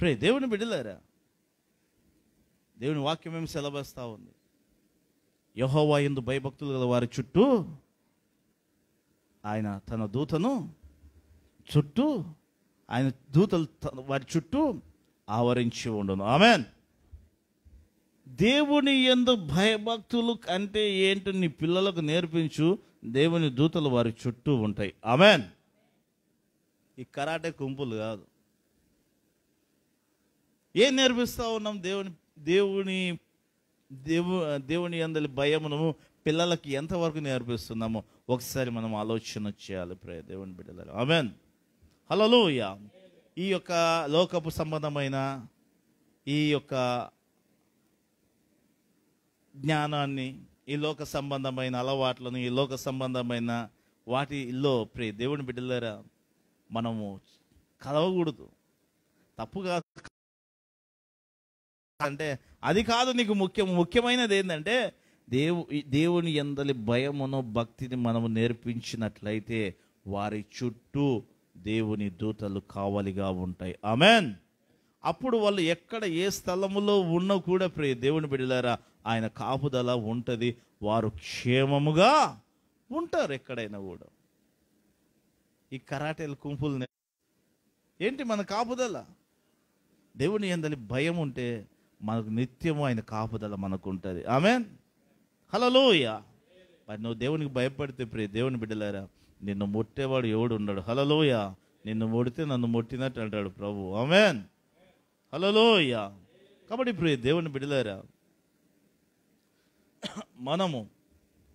ప్రే దేవుని బిడ్డలేరా దేవుని వాక్యం ఏమి సెలబస్తా ఉంది యహోవా ఎందు భయభక్తులు గల వారి చుట్టూ ఆయన తన దూతను చుట్టూ ఆయన దూతలు వారి చుట్టూ ఆవరించి ఉండను ఆమెన్ దేవుని ఎందు భయభక్తులు అంటే ఏంటి నీ పిల్లలకు నేర్పించు దేవుని దూతలు వారి చుట్టూ ఉంటాయి ఆమెన్ ఈ కరాటే కుంపులు కాదు ఏం నేర్పిస్తూ ఉన్నాం దేవుని దేవుని దేవు దేవుని అందరి భయమును పిల్లలకి ఎంతవరకు నేర్పిస్తున్నామో ఒకసారి మనం ఆలోచన చేయాలి ప్రే దేవుని బిడ్డలు ఆమెన్ హలోయ ఈ యొక్క లోకపు సంబంధమైన ఈ యొక్క జ్ఞానాన్ని ఈ లోక సంబంధమైన అలవాట్లను ఈ లోక సంబంధమైన వాటిలో ప్రే దేవుని బిడ్డలరా మనము కలవకూడదు తప్పుగా అంటే అది కాదు నీకు ముఖ్యం ముఖ్యమైనది ఏంటంటే దేవు దేవుని ఎందలి భయమును భక్తిని మనము నేర్పించినట్లయితే వారి చుట్టూ దేవుని దూతలు కావలిగా ఉంటాయి ఆమెన్ అప్పుడు వాళ్ళు ఎక్కడ ఏ స్థలములో ఉన్నా కూడా ప్రే దేవుని బిడ్డలారా ఆయన కాపుదల ఉంటుంది వారు క్షేమముగా ఉంటారు ఎక్కడైనా కూడా ఈ కరాటేల కుంపులు ఏంటి మన కాపుదల దేవుని ఎందలి భయం ఉంటే మనకు నిత్యము ఆయన కాపుదల మనకు ఉంటుంది ఆమెన్ హలోయ మరి నువ్వు దేవునికి భయపడితే ప్రే దేవుని బిడ్డలారా నిన్ను ముట్టేవాడు ఎవడు ఉన్నాడు హలలోయ నిన్ను ముడితే నన్ను ముట్టినట్టు అంటాడు ప్రభు ఆమెన్ హలలోయ కాబట్టి ఇప్పుడు దేవుని బిడలేరా మనము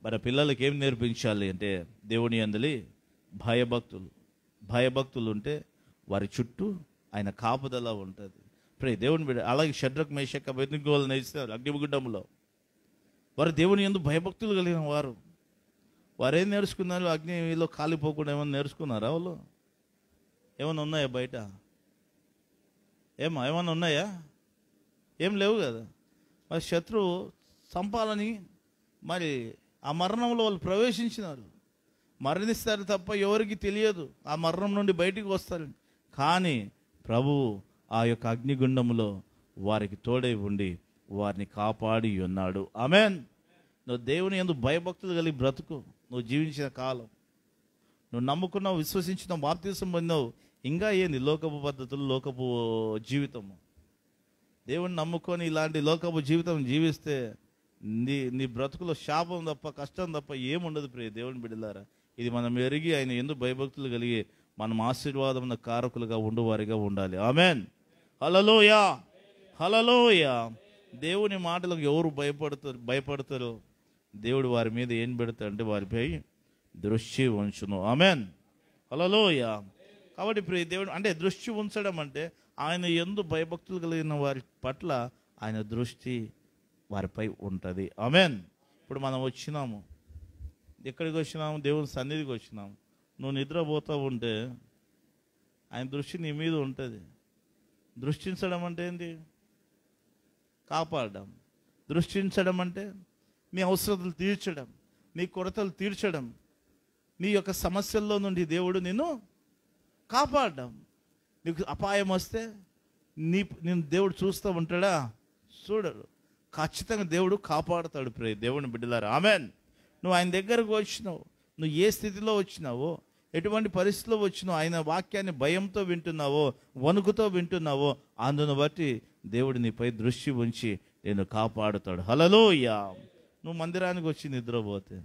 మన పిల్లలకి ఏం నేర్పించాలి అంటే దేవుని అందలి భయభక్తులు భయభక్తులు ఉంటే వారి చుట్టూ ఆయన కాపుదల ఉంటుంది ప్రే దేవుని బిడ్డ అలాగే షడ్రక్ మేషక్ అభిజ్ఞోలు నేస్తారు అగ్నిగుడ్డంలో వారు దేవుని ఎందు భయభక్తులు కలిగిన వారు వారేం నేర్చుకున్నారు అగ్నిలో కాలిపోకుండా ఏమైనా నేర్చుకున్నారా వాళ్ళు ఏమైనా ఉన్నాయా బయట ఏమా ఏమైనా ఉన్నాయా ఏం లేవు కదా మరి శత్రువు చంపాలని మరి ఆ మరణంలో వాళ్ళు ప్రవేశించినారు మరణిస్తారు తప్ప ఎవరికి తెలియదు ఆ మరణం నుండి బయటికి వస్తారు కానీ ప్రభువు ఆ యొక్క అగ్నిగుండంలో వారికి తోడై ఉండి వారిని కాపాడి ఉన్నాడు ఆమెన్ నువ్వు దేవుని ఎందుకు భయభక్తులు కలిగి బ్రతుకు నువ్వు జీవించిన కాలం నువ్వు నమ్ముకున్నావు విశ్వసించిన బాప్తీసం పొందావు ఇంకా ఏంది లోకపు పద్ధతులు లోకపు జీవితము దేవుని నమ్ముకొని ఇలాంటి లోకపు జీవితం జీవిస్తే నీ నీ బ్రతుకులో శాపం తప్ప కష్టం తప్ప ఏముండదు ప్రియ దేవుని బిడ్డలారా ఇది మనం ఎరిగి ఆయన ఎందుకు భయభక్తులు కలిగి మనం ఆశీర్వాదం కారకులుగా ఉండువారిగా ఉండాలి ఆమెన్ హలలోయా హలలోయా దేవుని మాటలకు ఎవరు భయపడతారు భయపడతారు దేవుడు వారి మీద ఏం అంటే వారిపై దృష్టి ఉంచును ఆమెన్ హలోయ కాబట్టి ప్రియ దేవుడు అంటే దృష్టి ఉంచడం అంటే ఆయన ఎందు భయభక్తులు కలిగిన వారి పట్ల ఆయన దృష్టి వారిపై ఉంటుంది ఆమెన్ ఇప్పుడు మనం వచ్చినాము ఎక్కడికి వచ్చినాము దేవుని సన్నిధికి వచ్చినాము నువ్వు నిద్రపోతూ ఉంటే ఆయన దృష్టి నీ మీద ఉంటుంది దృష్టించడం అంటే ఏంటి కాపాడడం దృష్టించడం అంటే మీ అవసరతలు తీర్చడం నీ కొరతలు తీర్చడం నీ యొక్క సమస్యల్లో నుండి దేవుడు నిన్ను కాపాడడం నీకు అపాయం వస్తే నీ నేను దేవుడు చూస్తూ ఉంటాడా చూడడు ఖచ్చితంగా దేవుడు కాపాడుతాడు ప్రే దేవుని బిడ్డలారు ఆమెన్ నువ్వు ఆయన దగ్గరకు వచ్చినావు నువ్వు ఏ స్థితిలో వచ్చినావో ఎటువంటి పరిస్థితిలో వచ్చినావు ఆయన వాక్యాన్ని భయంతో వింటున్నావో వణుకుతో వింటున్నావో అందును బట్టి దేవుడు నీపై దృష్టి ఉంచి నేను కాపాడుతాడు హలలోయా నువ్వు మందిరానికి వచ్చి నిద్రపోతే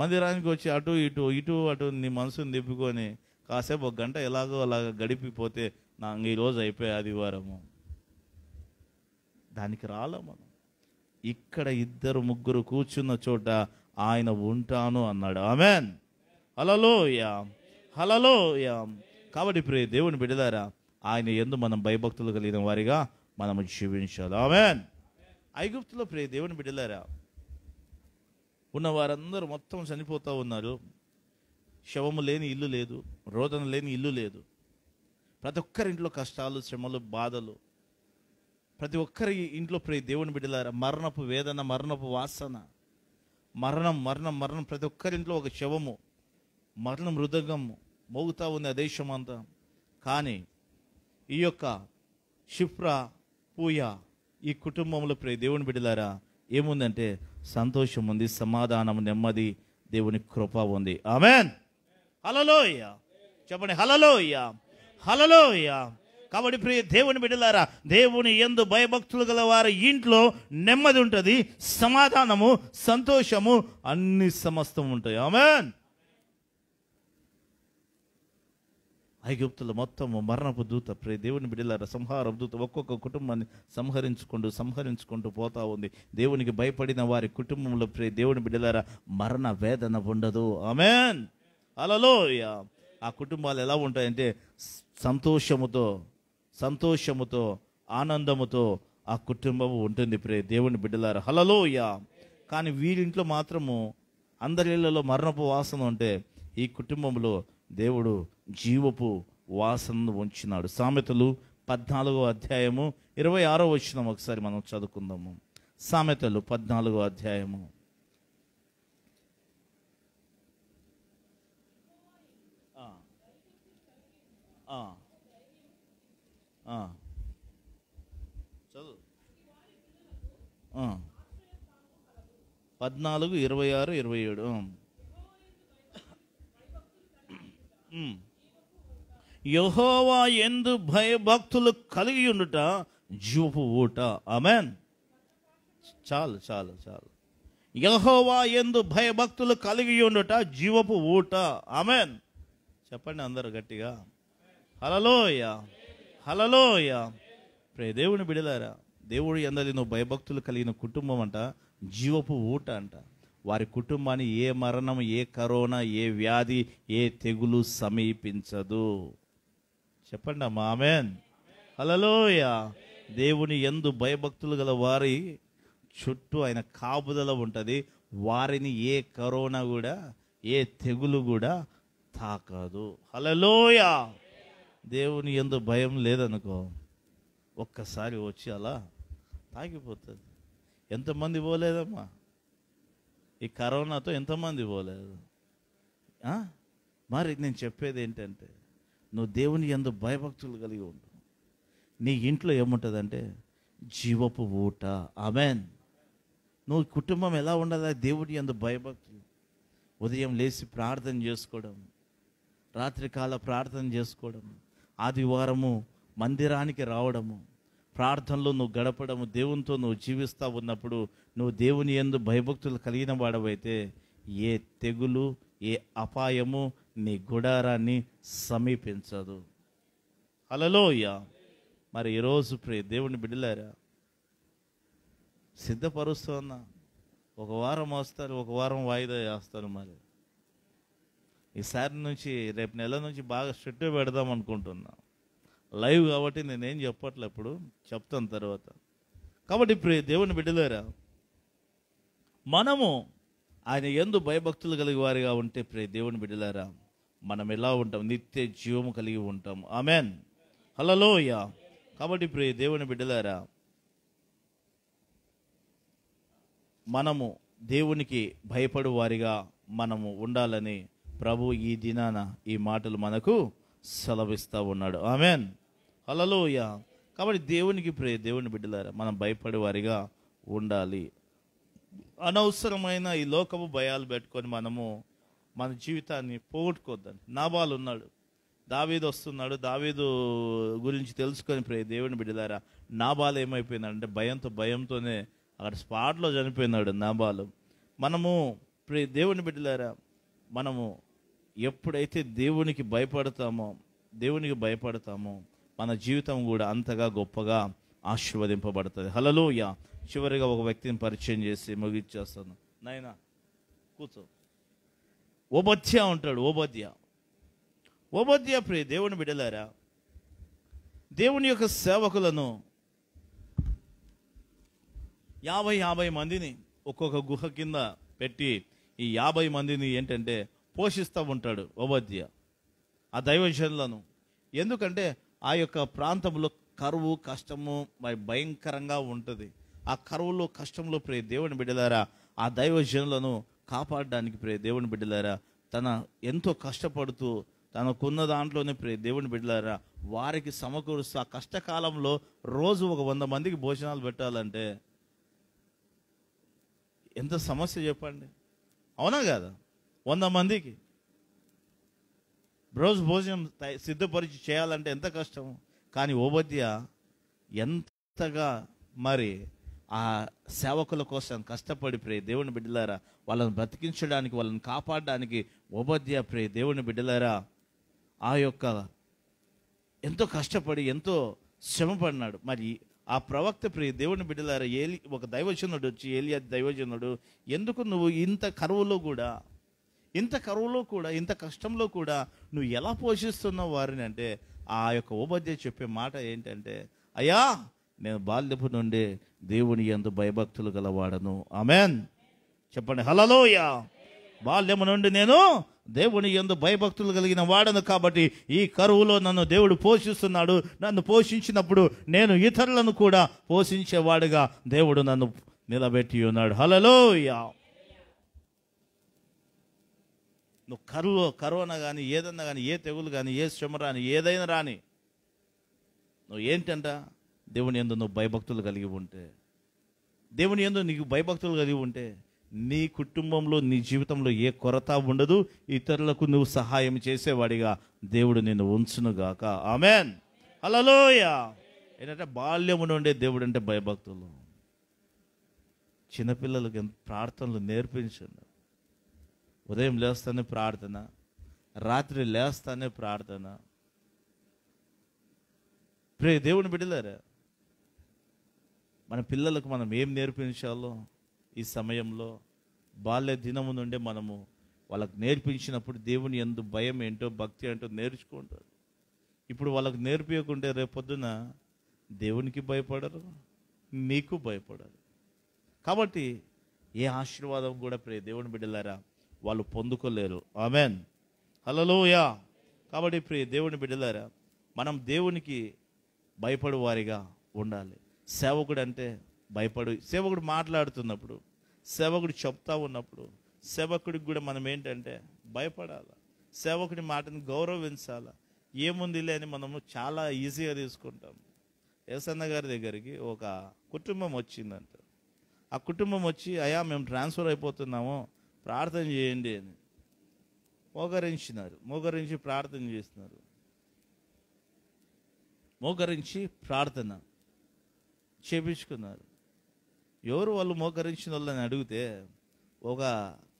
మందిరానికి వచ్చి అటు ఇటు ఇటు అటు నీ మనసుని దిప్పుకొని కాసేపు ఒక గంట ఎలాగో అలాగ గడిపిపోతే నా ఈరోజు అయిపోయి ఆదివారము దానికి రాలే మనం ఇక్కడ ఇద్దరు ముగ్గురు కూర్చున్న చోట ఆయన ఉంటాను అన్నాడు amen hallelujah hallelujah కాబట్టి ప్రియ దేవుని బిడదారా ఆయన ఎందు మనం భయభక్తులు కలిగిన వారిగా మనం జీవించాలి ఆమెన్ ఐగుప్తులో ప్రియ దేవుని బిడ్డలారా ఉన్న వారందరూ మొత్తం చనిపోతూ ఉన్నారు శవము లేని ఇల్లు లేదు రోదన లేని ఇల్లు లేదు ప్రతి ఒక్కరింట్లో కష్టాలు శ్రమలు బాధలు ప్రతి ఒక్కరి ఇంట్లో ప్రే దేవుని బిడ్డలారా మరణపు వేదన మరణపు వాసన మరణం మరణం మరణం ప్రతి ఒక్కరింట్లో ఒక శవము మరణం మృదగం మోగుతూ ఉంది ఆ దేశం అంతా కానీ ఈ యొక్క క్షిప్ర పూయ ఈ కుటుంబంలో ప్రే దేవుని బిడ్డలారా ఏముందంటే సంతోషం ఉంది సమాధానం నెమ్మది దేవుని కృప ఉంది ఆమెన్ అయ్యా చెప్పండి అయ్యా హలలో అయ్యా కాబట్టి ప్రియ దేవుని బిడ్డలారా దేవుని ఎందు భయభక్తులు గల వారి ఇంట్లో నెమ్మది ఉంటుంది సమాధానము సంతోషము అన్ని సమస్తం ఉంటాయి ఆమెన్ ఐగుప్తుల మొత్తం మరణపు దూత ప్రే దేవుని బిడ్డల సంహార దూత ఒక్కొక్క కుటుంబాన్ని సంహరించుకుంటూ సంహరించుకుంటూ పోతా ఉంది దేవునికి భయపడిన వారి కుటుంబంలో ప్రే దేవుని బిడ్డలారా మరణ వేదన ఉండదు ఆమెన్ అలలోయ ఆ కుటుంబాలు ఎలా ఉంటాయంటే సంతోషముతో సంతోషముతో ఆనందముతో ఆ కుటుంబం ఉంటుంది ప్రే దేవుని బిడ్డలారా హలలోయ కానీ వీరింట్లో మాత్రము అందరి ఇళ్లలో మరణపు వాసన ఉంటే ఈ కుటుంబంలో దేవుడు జీవపు వాసనను ఉంచినాడు సామెతలు పద్నాలుగో అధ్యాయము ఇరవై ఆరో వచ్చిన ఒకసారి మనం చదువుకుందాము సామెతలు పద్నాలుగో అధ్యాయము చదువు పద్నాలుగు ఇరవై ఆరు ఇరవై ఏడు యహోవా ఎందు భయభక్తులు కలిగి ఉండుట జీవపు ఊట ఆమెన్ చాలు చాలు చాలు యహోవా ఎందు భయభక్తులు కలిగి ఉండుట జీవపు ఊట ఆమెన్ చెప్పండి అందరు గట్టిగా హలలోయ హలలోయ ప్రే దేవుని బిడలారా దేవుడు ఎందరి నువ్వు భయభక్తులు కలిగిన కుటుంబం అంట జీవపు ఊట అంట వారి కుటుంబాన్ని ఏ మరణం ఏ కరోనా ఏ వ్యాధి ఏ తెగులు సమీపించదు చెప్పండి అమ్మా ఆమెన్ హలలోయ దేవుని ఎందు భయభక్తులు గల వారి చుట్టూ ఆయన కాపుదల ఉంటుంది వారిని ఏ కరోనా కూడా ఏ తెగులు కూడా తాకదు హలలోయ దేవుని ఎందు భయం లేదనుకో ఒక్కసారి వచ్చి అలా తాగిపోతుంది ఎంతమంది పోలేదమ్మా ఈ కరోనాతో ఎంతమంది పోలేదు మరి నేను చెప్పేది ఏంటంటే నువ్వు దేవుని ఎందు భయభక్తులు కలిగి ఉండు నీ ఇంట్లో ఏముంటుందంటే జీవపు ఊట ఆమెన్ నువ్వు కుటుంబం ఎలా ఉండదా దేవుడి ఎందు భయభక్తులు ఉదయం లేచి ప్రార్థన చేసుకోవడం రాత్రికాల ప్రార్థన చేసుకోవడం ఆదివారము మందిరానికి రావడము ప్రార్థనలో నువ్వు గడపడము దేవునితో నువ్వు జీవిస్తూ ఉన్నప్పుడు నువ్వు దేవుని ఎందు భయభక్తులు కలిగిన వాడవైతే ఏ తెగులు ఏ అపాయము నీ గుడారాన్ని సమీపించదు అలలోయ మరి ఈరోజు ప్రే దేవుని బిడ్డలారా సిద్ధపరుస్తున్నా ఒక వారం వస్తారు ఒక వారం వాయిదా వేస్తారు మరి ఈసారి నుంచి రేపు నెల నుంచి బాగా స్ట్రిక్ట్ పెడదాం అనుకుంటున్నా లైవ్ కాబట్టి నేనేం చెప్పట్లే ఇప్పుడు చెప్తాను తర్వాత కాబట్టి ఇప్పుడు దేవుని బిడ్డలేరా మనము ఆయన ఎందు భయభక్తులు కలిగి వారిగా ఉంటే ప్రే దేవుని బిడ్డలారా మనం ఎలా ఉంటాం నిత్య జీవము కలిగి ఉంటాం ఆమెన్ హలలోయ కాబట్టి ప్రే దేవుని బిడ్డలారా మనము దేవునికి భయపడు వారిగా మనము ఉండాలని ప్రభు ఈ దినాన ఈ మాటలు మనకు సెలవిస్తూ ఉన్నాడు ఆమెన్ అలలోయ కాబట్టి దేవునికి ప్రే దేవుని బిడ్డలారా మనం భయపడే వారిగా ఉండాలి అనవసరమైన ఈ లోకపు భయాలు పెట్టుకొని మనము మన జీవితాన్ని పోగొట్టుకోద్దని నాబాలు ఉన్నాడు దావీదు వస్తున్నాడు దావీదు గురించి తెలుసుకొని ప్రే దేవుని బిడ్డలారా నాబాలు అంటే భయంతో భయంతోనే అక్కడ స్పాట్లో చనిపోయినాడు నాబాలు మనము ప్రే దేవుని బిడ్డలారా మనము ఎప్పుడైతే దేవునికి భయపడతామో దేవునికి భయపడతామో మన జీవితం కూడా అంతగా గొప్పగా ఆశీర్వదింపబడుతుంది హలలోయ చివరిగా ఒక వ్యక్తిని పరిచయం చేసి ముగిచ్చేస్తాను నాయన కూర్చో ఓబద్య ఉంటాడు ఓబధ్య ఓబధ్య ప్రియ దేవుని బిడలారా దేవుని యొక్క సేవకులను యాభై యాభై మందిని ఒక్కొక్క గుహ కింద పెట్టి ఈ యాభై మందిని ఏంటంటే పోషిస్తూ ఉంటాడు ఓబధ్య ఆ దైవజనులను ఎందుకంటే ఆ యొక్క ప్రాంతంలో కరువు కష్టము భయంకరంగా ఉంటుంది ఆ కరువులో కష్టంలో ప్రే దేవుని బిడ్డలారా ఆ దైవజనులను కాపాడడానికి ప్రే దేవుని బిడ్డలారా తన ఎంతో కష్టపడుతూ తనకున్న దాంట్లోనే ప్రే దేవుని బిడ్డలారా వారికి సమకూరుస్తూ ఆ కష్టకాలంలో రోజు ఒక వంద మందికి భోజనాలు పెట్టాలంటే ఎంత సమస్య చెప్పండి అవునా కదా వంద మందికి రోజు భోజనం సిద్ధపరిచి చేయాలంటే ఎంత కష్టం కానీ ఓబద్య ఎంతగా మరి ఆ సేవకుల కోసం కష్టపడి ప్రే దేవుని బిడ్డలారా వాళ్ళని బ్రతికించడానికి వాళ్ళని కాపాడడానికి ఉపాధ్యాయ ప్రే దేవుని బిడ్డలారా ఆ యొక్క ఎంతో కష్టపడి ఎంతో శ్రమపడినాడు మరి ఆ ప్రవక్త ప్రియ దేవుని బిడ్డలారా ఏలి ఒక దైవజనుడు వచ్చి ఏలియా దైవజనుడు ఎందుకు నువ్వు ఇంత కరువులో కూడా ఇంత కరువులో కూడా ఇంత కష్టంలో కూడా నువ్వు ఎలా పోషిస్తున్నావు వారిని అంటే ఆ యొక్క ఉపాధ్యాయ చెప్పే మాట ఏంటంటే అయ్యా నేను బాల్యపు నుండి దేవుని ఎందు భయభక్తులు గలవాడను ఆమెన్ చెప్పండి హలలోయ బాల్యము నుండి నేను దేవుని ఎందు భయభక్తులు కలిగిన వాడను కాబట్టి ఈ కరువులో నన్ను దేవుడు పోషిస్తున్నాడు నన్ను పోషించినప్పుడు నేను ఇతరులను కూడా పోషించేవాడుగా దేవుడు నన్ను నిలబెట్టి ఉన్నాడు హలలోయ నువ్వు కరువు కరోనా కానీ ఏదన్నా కానీ ఏ తెగులు కానీ ఏ శ్రమ రాని ఏదైనా రాని నువ్వు ఏంటంటా దేవుని ఎందు నువ్వు భయభక్తులు కలిగి ఉంటే దేవుని ఎందు నీకు భయభక్తులు కలిగి ఉంటే నీ కుటుంబంలో నీ జీవితంలో ఏ కొరత ఉండదు ఇతరులకు నువ్వు సహాయం చేసేవాడిగా దేవుడు నిన్ను ఉంచునుగాక ఆమెన్ అలలోయ ఏంటంటే బాల్యము నుండే దేవుడు అంటే భయభక్తులు చిన్నపిల్లలకి ప్రార్థనలు నేర్పించండి ఉదయం లేస్తానే ప్రార్థన రాత్రి లేస్తానే ప్రార్థన ప్రే దేవుని బిడ్డలారా మన పిల్లలకు మనం ఏం నేర్పించాలో ఈ సమయంలో బాల్య దినము నుండే మనము వాళ్ళకు నేర్పించినప్పుడు దేవుని ఎందు భయం ఏంటో భక్తి ఏంటో నేర్చుకుంటారు ఇప్పుడు వాళ్ళకు నేర్పించకుంటే రేపొద్దున దేవునికి భయపడరు నీకు భయపడరు కాబట్టి ఏ ఆశీర్వాదం కూడా ప్రే దేవుని బిడ్డలారా వాళ్ళు పొందుకోలేరు ఆమెన్ హలో యా కాబట్టి ప్రియ దేవుని బిడ్డలారా మనం దేవునికి భయపడు వారిగా ఉండాలి సేవకుడు అంటే భయపడు సేవకుడు మాట్లాడుతున్నప్పుడు సేవకుడు చెప్తా ఉన్నప్పుడు సేవకుడికి కూడా మనం ఏంటంటే భయపడాల సేవకుడి మాటని గౌరవించాల ఏముంది లేని మనము చాలా ఈజీగా తీసుకుంటాం ఎస్ఎన్న గారి దగ్గరికి ఒక కుటుంబం వచ్చిందంట ఆ కుటుంబం వచ్చి అయా మేము ట్రాన్స్ఫర్ అయిపోతున్నాము ప్రార్థన చేయండి అని మోకరించినారు మోకరించి ప్రార్థన చేస్తున్నారు మోకరించి ప్రార్థన చేపించుకున్నారు ఎవరు వాళ్ళు మోకరించిన వాళ్ళని అడిగితే ఒక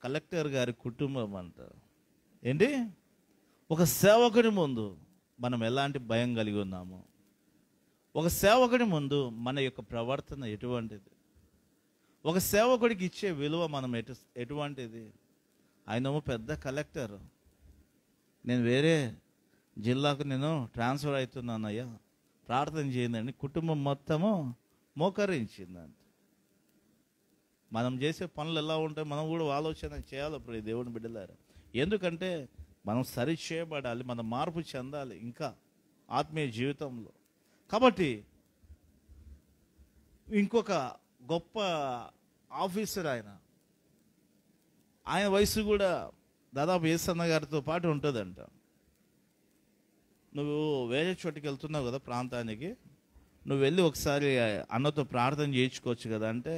కలెక్టర్ గారి కుటుంబం అంట ఏంటి ఒక సేవకుని ముందు మనం ఎలాంటి భయం కలిగి ఉన్నాము ఒక సేవకుడి ముందు మన యొక్క ప్రవర్తన ఎటువంటిది ఒక సేవకుడికి ఇచ్చే విలువ మనం ఎటు ఎటువంటిది ఆయనేమో పెద్ద కలెక్టర్ నేను వేరే జిల్లాకు నేను ట్రాన్స్ఫర్ అవుతున్నానయ్యా ప్రార్థన చేయండి కుటుంబం మొత్తము మోకరించిందంట మనం చేసే పనులు ఎలా ఉంటాయి మనం కూడా ఆలోచన చేయాలి ఇప్పుడు దేవుని బిడ్డలారా ఎందుకంటే మనం సరి చేయబడాలి మనం మార్పు చెందాలి ఇంకా ఆత్మీయ జీవితంలో కాబట్టి ఇంకొక గొప్ప ఆఫీసర్ ఆయన ఆయన వయసు కూడా దాదాపు ఏసన్న గారితో పాటు ఉంటుందంట నువ్వు వేరే చోటికి వెళ్తున్నావు కదా ప్రాంతానికి నువ్వు వెళ్ళి ఒకసారి అన్నతో ప్రార్థన చేయించుకోవచ్చు కదా అంటే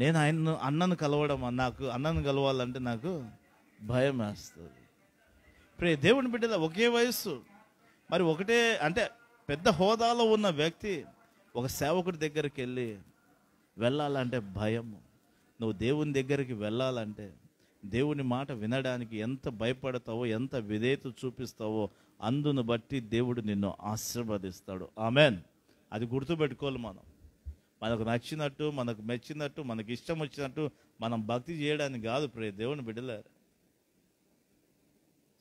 నేను ఆయన అన్నను కలవడం నాకు అన్నను కలవాలంటే నాకు భయం వేస్తుంది ప్రే దేవుని బిడ్డలా ఒకే వయస్సు మరి ఒకటే అంటే పెద్ద హోదాలో ఉన్న వ్యక్తి ఒక సేవకుడి దగ్గరికి వెళ్ళి వెళ్ళాలంటే భయం నువ్వు దేవుని దగ్గరికి వెళ్ళాలంటే దేవుని మాట వినడానికి ఎంత భయపడతావో ఎంత విధేయత చూపిస్తావో అందును బట్టి దేవుడు నిన్ను ఆశీర్వదిస్తాడు ఆమెన్ అది గుర్తుపెట్టుకోవాలి మనం మనకు నచ్చినట్టు మనకు మెచ్చినట్టు మనకి ఇష్టం వచ్చినట్టు మనం భక్తి చేయడానికి కాదు ప్రే దేవుని బిడ్డలేరు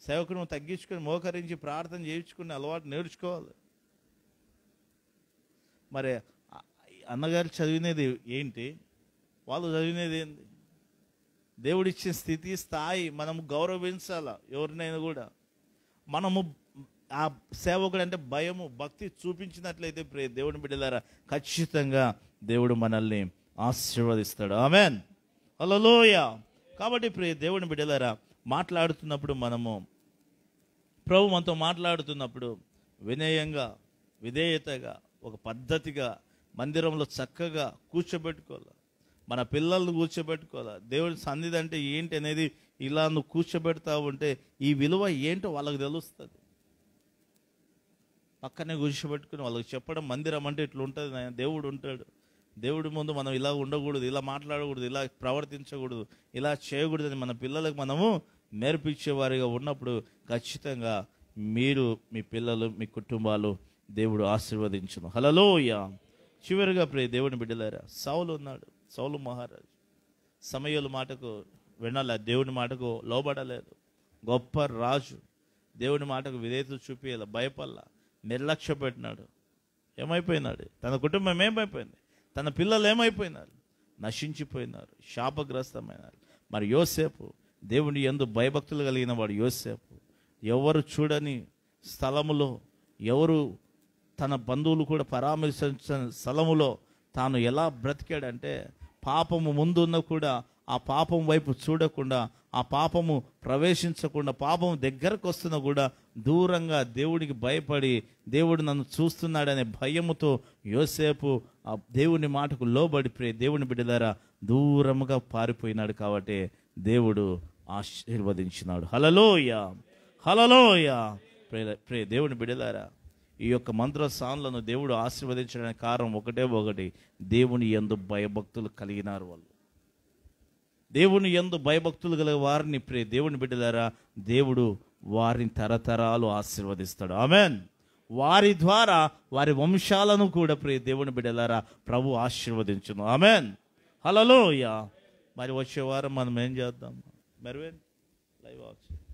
సేవకుడు తగ్గించుకొని మోకరించి ప్రార్థన చేయించుకుని అలవాటు నేర్చుకోవాలి మరి అన్నగారు చదివినది ఏంటి వాళ్ళు చదివినది ఏంటి దేవుడిచ్చిన స్థితి స్థాయి మనము గౌరవించాల ఎవరినైనా కూడా మనము ఆ సేవకుడు అంటే భయము భక్తి చూపించినట్లయితే ప్రే దేవుని బిడ్డలారా ఖచ్చితంగా దేవుడు మనల్ని ఆశీర్వదిస్తాడు ఆమెన్ అలలోయ కాబట్టి ప్రే దేవుని బిడ్డలారా మాట్లాడుతున్నప్పుడు మనము ప్రభు మనతో మాట్లాడుతున్నప్పుడు వినయంగా విధేయతగా ఒక పద్ధతిగా మందిరంలో చక్కగా కూర్చోబెట్టుకోవాలి మన పిల్లల్ని కూర్చోబెట్టుకోవాలి దేవుడి సన్నిధి అంటే ఏంటి అనేది ఇలా నువ్వు కూర్చోబెడతా ఉంటే ఈ విలువ ఏంటో వాళ్ళకి తెలుస్తుంది పక్కనే కూర్చోబెట్టుకుని వాళ్ళకి చెప్పడం మందిరం అంటే ఇట్లా ఉంటుంది దేవుడు ఉంటాడు దేవుడి ముందు మనం ఇలా ఉండకూడదు ఇలా మాట్లాడకూడదు ఇలా ప్రవర్తించకూడదు ఇలా చేయకూడదని మన పిల్లలకు మనము నేర్పించేవారిగా ఉన్నప్పుడు ఖచ్చితంగా మీరు మీ పిల్లలు మీ కుటుంబాలు దేవుడు హలలో యా చివరిగా ప్రే దేవుని బిడ్డలారా సౌలు ఉన్నాడు సౌలు మహారాజు సమయలు మాటకు వినాలి దేవుని మాటకు లోబడలేదు గొప్ప రాజు దేవుని మాటకు విధేయత చూపియాల భయపల్లా నిర్లక్ష్యపెట్టినాడు ఏమైపోయినాడు తన కుటుంబం ఏమైపోయింది తన పిల్లలు ఏమైపోయినారు నశించిపోయినారు శాపగ్రస్తమైనారు మరి యోసేపు దేవుని ఎందు భయభక్తులు కలిగిన వాడు యోసేపు ఎవరు చూడని స్థలములో ఎవరు తన బంధువులు కూడా పరామర్శించిన స్థలములో తాను ఎలా బ్రతికాడంటే పాపము ముందున్న కూడా ఆ పాపం వైపు చూడకుండా ఆ పాపము ప్రవేశించకుండా పాపం దగ్గరకు వస్తున్నా కూడా దూరంగా దేవుడికి భయపడి దేవుడు నన్ను చూస్తున్నాడనే భయముతో యోసేపు ఆ దేవుని మాటకు లోబడి దేవుని బిడ్డదారా దూరముగా పారిపోయినాడు కాబట్టి దేవుడు ఆశీర్వదించినాడు హలలోయ హలలోయ ప్రే ప్రే దేవుని బిడలారా ఈ యొక్క సాన్లను దేవుడు ఆశీర్వదించడానికి కారణం ఒకటే ఒకటి దేవుని ఎందు భయభక్తులు కలిగినారు వాళ్ళు దేవుని ఎందు భయభక్తులు కలిగే వారిని ప్రే దేవుని బిడ్డదారా దేవుడు వారిని తరతరాలు ఆశీర్వదిస్తాడు ఆమెన్ వారి ద్వారా వారి వంశాలను కూడా ప్రియ దేవుని బిడ్డలారా ప్రభు ఆశీర్వదించును ఆమెన్ హలోయా మరి వచ్చే వారం మనం ఏం చేద్దాం మరి లైవ్